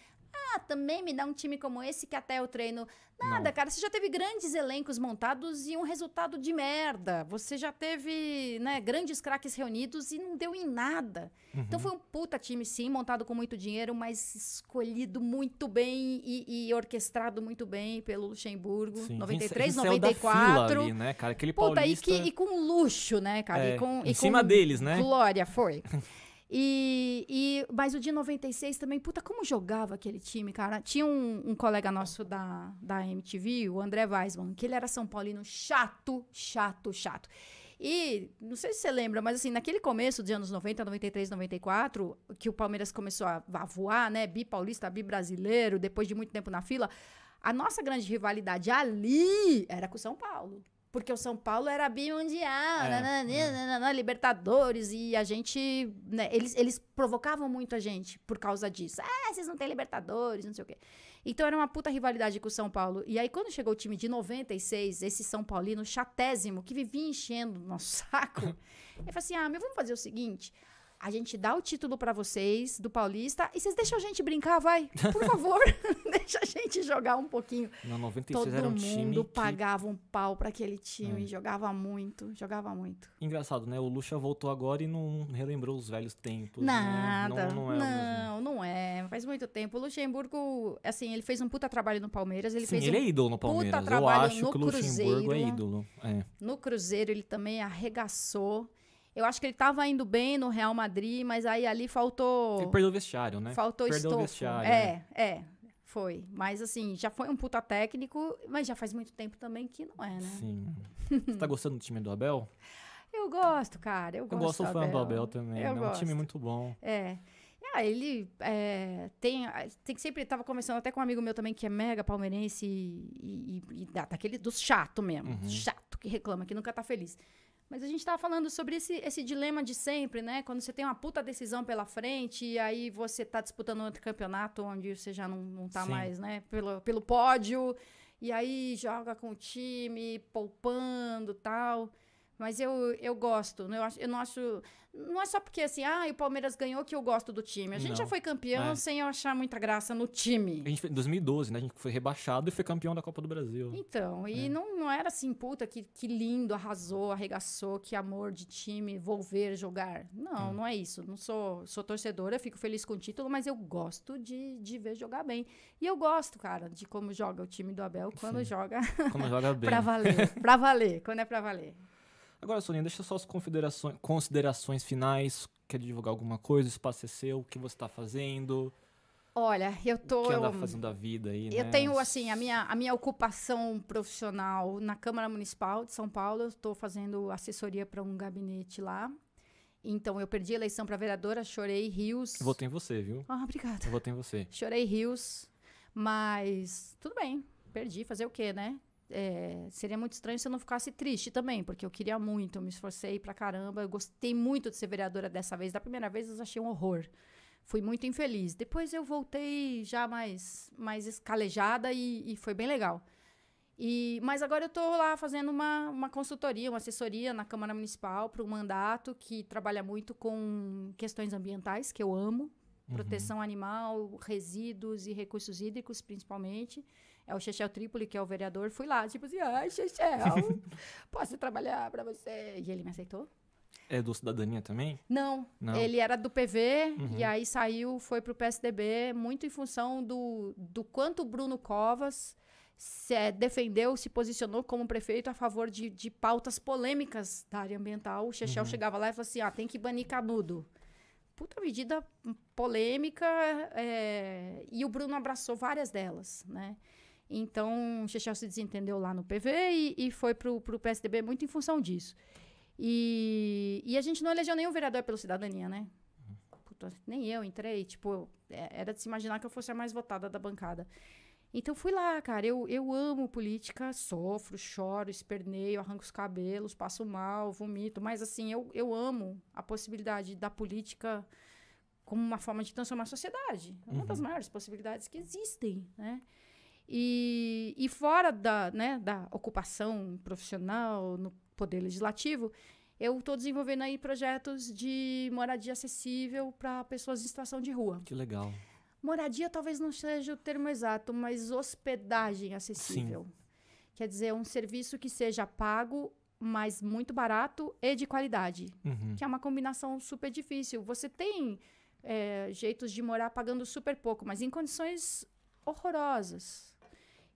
ah, também me dá um time como esse que até eu treino. Nada, não. cara, você já teve grandes elencos montados e um resultado de merda. Você já teve, né, grandes craques reunidos e não deu em nada. Então uhum. Então foi um puta time, sim, montado com muito dinheiro, mas escolhido muito bem e, e orquestrado muito bem pelo Luxemburgo. Sim. 93, Vince, 94. Ali, né, cara? Aquele puta, paulista... e, que, e com luxo, né, cara? É, e com, em e cima com deles, né? Glória, foi. [LAUGHS] E, e, mas o de 96 também, puta, como jogava aquele time, cara? Tinha um, um colega nosso da, da MTV, o André Weisman, que ele era São Paulino chato, chato, chato. E não sei se você lembra, mas assim, naquele começo dos anos 90, 93, 94, que o Palmeiras começou a, a voar, né? Bi paulista, bi brasileiro, depois de muito tempo na fila, a nossa grande rivalidade ali era com o São Paulo porque o São Paulo era bimundial, é, nanana, é. Nanana, Libertadores, e a gente. Né, eles, eles provocavam muito a gente por causa disso. Ah, vocês não têm Libertadores, não sei o quê. Então era uma puta rivalidade com o São Paulo. E aí, quando chegou o time de 96, esse São Paulino chatésimo, que vivia enchendo o nosso [LAUGHS] saco, eu falei assim: ah, meu, vamos fazer o seguinte. A gente dá o título para vocês do Paulista e vocês deixam a gente brincar, vai. Por [LAUGHS] favor, [LAUGHS] deixa a gente jogar um pouquinho. No 96 Todo era um mundo time pagava um pau para aquele time, é. jogava muito, jogava muito. Engraçado, né? O Lucha voltou agora e não relembrou os velhos tempos. Né? Nada. Né? Não, não, é não, não é. Faz muito tempo. O Luxemburgo, assim, ele fez um puta trabalho no Palmeiras. Ele Sim, fez ele é um é ídolo no Palmeiras. Puta Eu trabalho acho no que o Luxemburgo é Cruzeiro. é ídolo. É. No Cruzeiro ele também arregaçou. Eu acho que ele estava indo bem no Real Madrid, mas aí ali faltou. Ele perdeu o vestiário, né? Faltou perdeu estofo. O vestiário, é, é, é, foi. Mas assim, já foi um puta técnico, mas já faz muito tempo também que não é, né? Sim. Você tá gostando do time do Abel? [LAUGHS] Eu gosto, cara. Eu, eu gosto. Eu gosto do fã do Abel também. Eu é um gosto. time muito bom. É. Ah, ele é, tem, tem que sempre estava conversando até com um amigo meu também que é mega palmeirense e, e, e daquele dos chato mesmo, uhum. chato que reclama que nunca tá feliz. Mas a gente estava falando sobre esse, esse dilema de sempre, né? Quando você tem uma puta decisão pela frente e aí você está disputando outro campeonato onde você já não, não tá Sim. mais, né? Pelo, pelo pódio. E aí joga com o time, poupando tal. Mas eu, eu gosto, né? eu, acho, eu não acho. Não é só porque assim, ah, o Palmeiras ganhou que eu gosto do time. A gente não, já foi campeão é. sem eu achar muita graça no time. A gente, em 2012, né? A gente foi rebaixado e foi campeão da Copa do Brasil. Então, é. e não, não era assim, puta, que, que lindo, arrasou, arregaçou, que amor de time, vou ver jogar. Não, hum. não é isso. Não sou, sou torcedora, fico feliz com o título, mas eu gosto de, de ver jogar bem. E eu gosto, cara, de como joga o time do Abel quando Sim. joga. Como joga [LAUGHS] bem. pra valer. pra valer, quando é pra valer. Agora, Soninha, deixa só as considerações, considerações finais. Quer divulgar alguma coisa? O espaço é seu? O que você está fazendo? Olha, eu tô. O que anda fazendo da vida aí, Eu né? tenho, assim, a minha, a minha ocupação profissional na Câmara Municipal de São Paulo. estou fazendo assessoria para um gabinete lá. Então, eu perdi a eleição para vereadora, chorei rios. Votei em você, viu? Ah, obrigada. votei em você. Chorei rios, mas tudo bem. Perdi, fazer o quê, né? é, seria muito estranho se eu não ficasse triste também, porque eu queria muito, eu me esforcei pra caramba, eu gostei muito de ser vereadora dessa vez. Da primeira vez eu achei um horror. Fui muito infeliz. Depois eu voltei já mais, mais escalejada e, e foi bem legal. E, mas agora eu estou lá fazendo uma, uma consultoria, uma assessoria na Câmara Municipal para um mandato que trabalha muito com questões ambientais, que eu amo, uhum. proteção animal, resíduos e recursos hídricos, principalmente é o Chechel Trípoli, que é o vereador. Fui lá, tipo assim, ai, Chechel, [LAUGHS] posso trabalhar para você? E ele me aceitou. É do Cidadania também? Não, Não. ele era do PV uhum. e aí saiu, foi pro PSDB, muito em função do, do quanto o Bruno Covas se, é, defendeu, se posicionou como prefeito a favor de, de pautas polêmicas da área ambiental. O Chechel uhum. chegava lá e falava assim, ah, tem que banir canudo puta medida polêmica é, e o Bruno abraçou várias delas, né? Então, Chechel se desentendeu lá no PV e, e foi para o PSDB muito em função disso. E, e, a gente não elegeu nenhum vereador pelo Cidadania, né? Puta, nem eu entrei. Tipo, é, era de se imaginar que eu fosse a mais votada da bancada. Então fui lá, cara. Eu, eu amo política, sofro, choro, esperneio, arranco os cabelos, passo mal, vomito. Mas assim, eu, eu amo a possibilidade da política como uma forma de transformar a sociedade. É uma uhum. das maiores possibilidades que existem, né? E, e fora da, né, da ocupação profissional no poder legislativo, eu estou desenvolvendo aí projetos de moradia acessível para pessoas em situação de rua. Que legal. Moradia talvez não seja o termo exato, mas hospedagem acessível. Sim. Quer dizer, um serviço que seja pago, mas muito barato e de qualidade. Uhum. Que é uma combinação super difícil. Você tem é, jeitos de morar pagando super pouco, mas em condições horrorosas.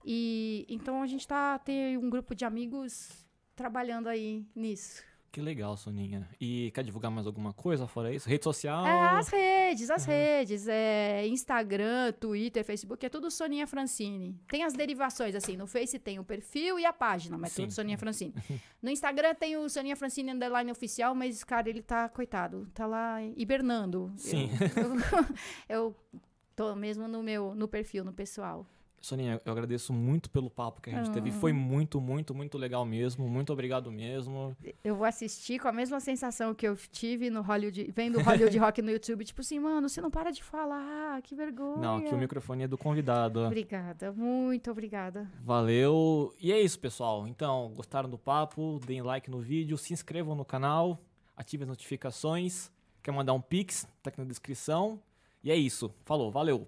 E então a gente tá tem um grupo de amigos trabalhando aí nisso. Que legal, Soninha. E quer divulgar mais alguma coisa fora isso? Rede social? É, as redes, as uhum. redes. É, Instagram, Twitter, Facebook, é tudo Soninha Francine. Tem as derivações, assim, no Face tem o perfil e a página, mas Sim. tudo Soninha Francine. [LAUGHS] no Instagram tem o Soninha Francine Underline Oficial, mas, cara, ele tá, coitado, tá lá hibernando. Sim. Eu, [LAUGHS] eu, eu tô mesmo no meu, no perfil, no pessoal. Soninha, eu agradeço muito pelo papo que a gente ah. teve. Foi muito, muito, muito legal mesmo. Muito obrigado mesmo. Eu vou assistir com a mesma sensação que eu tive no Hollywood, vendo Hollywood [LAUGHS] Rock no YouTube. Tipo assim, mano, você não para de falar, que vergonha. Não, que o microfone é do convidado. Obrigada, muito obrigada. Valeu. E é isso, pessoal. Então, gostaram do papo? Deem like no vídeo, se inscrevam no canal, ativem as notificações. Quer mandar um pix? Tá aqui na descrição. E é isso. Falou, valeu.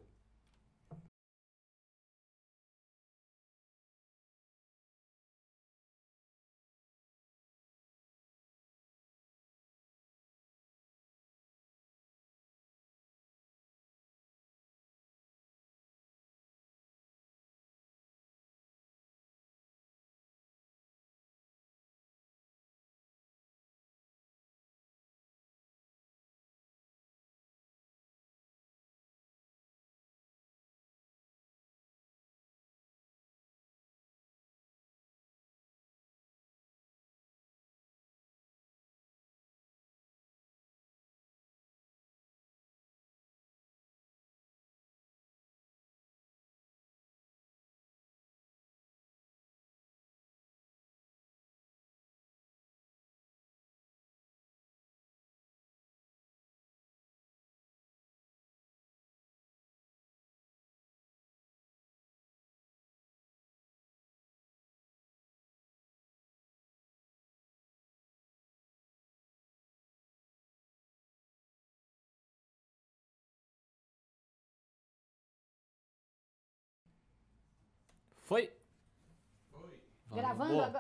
Foi? Foi. Gravando agora.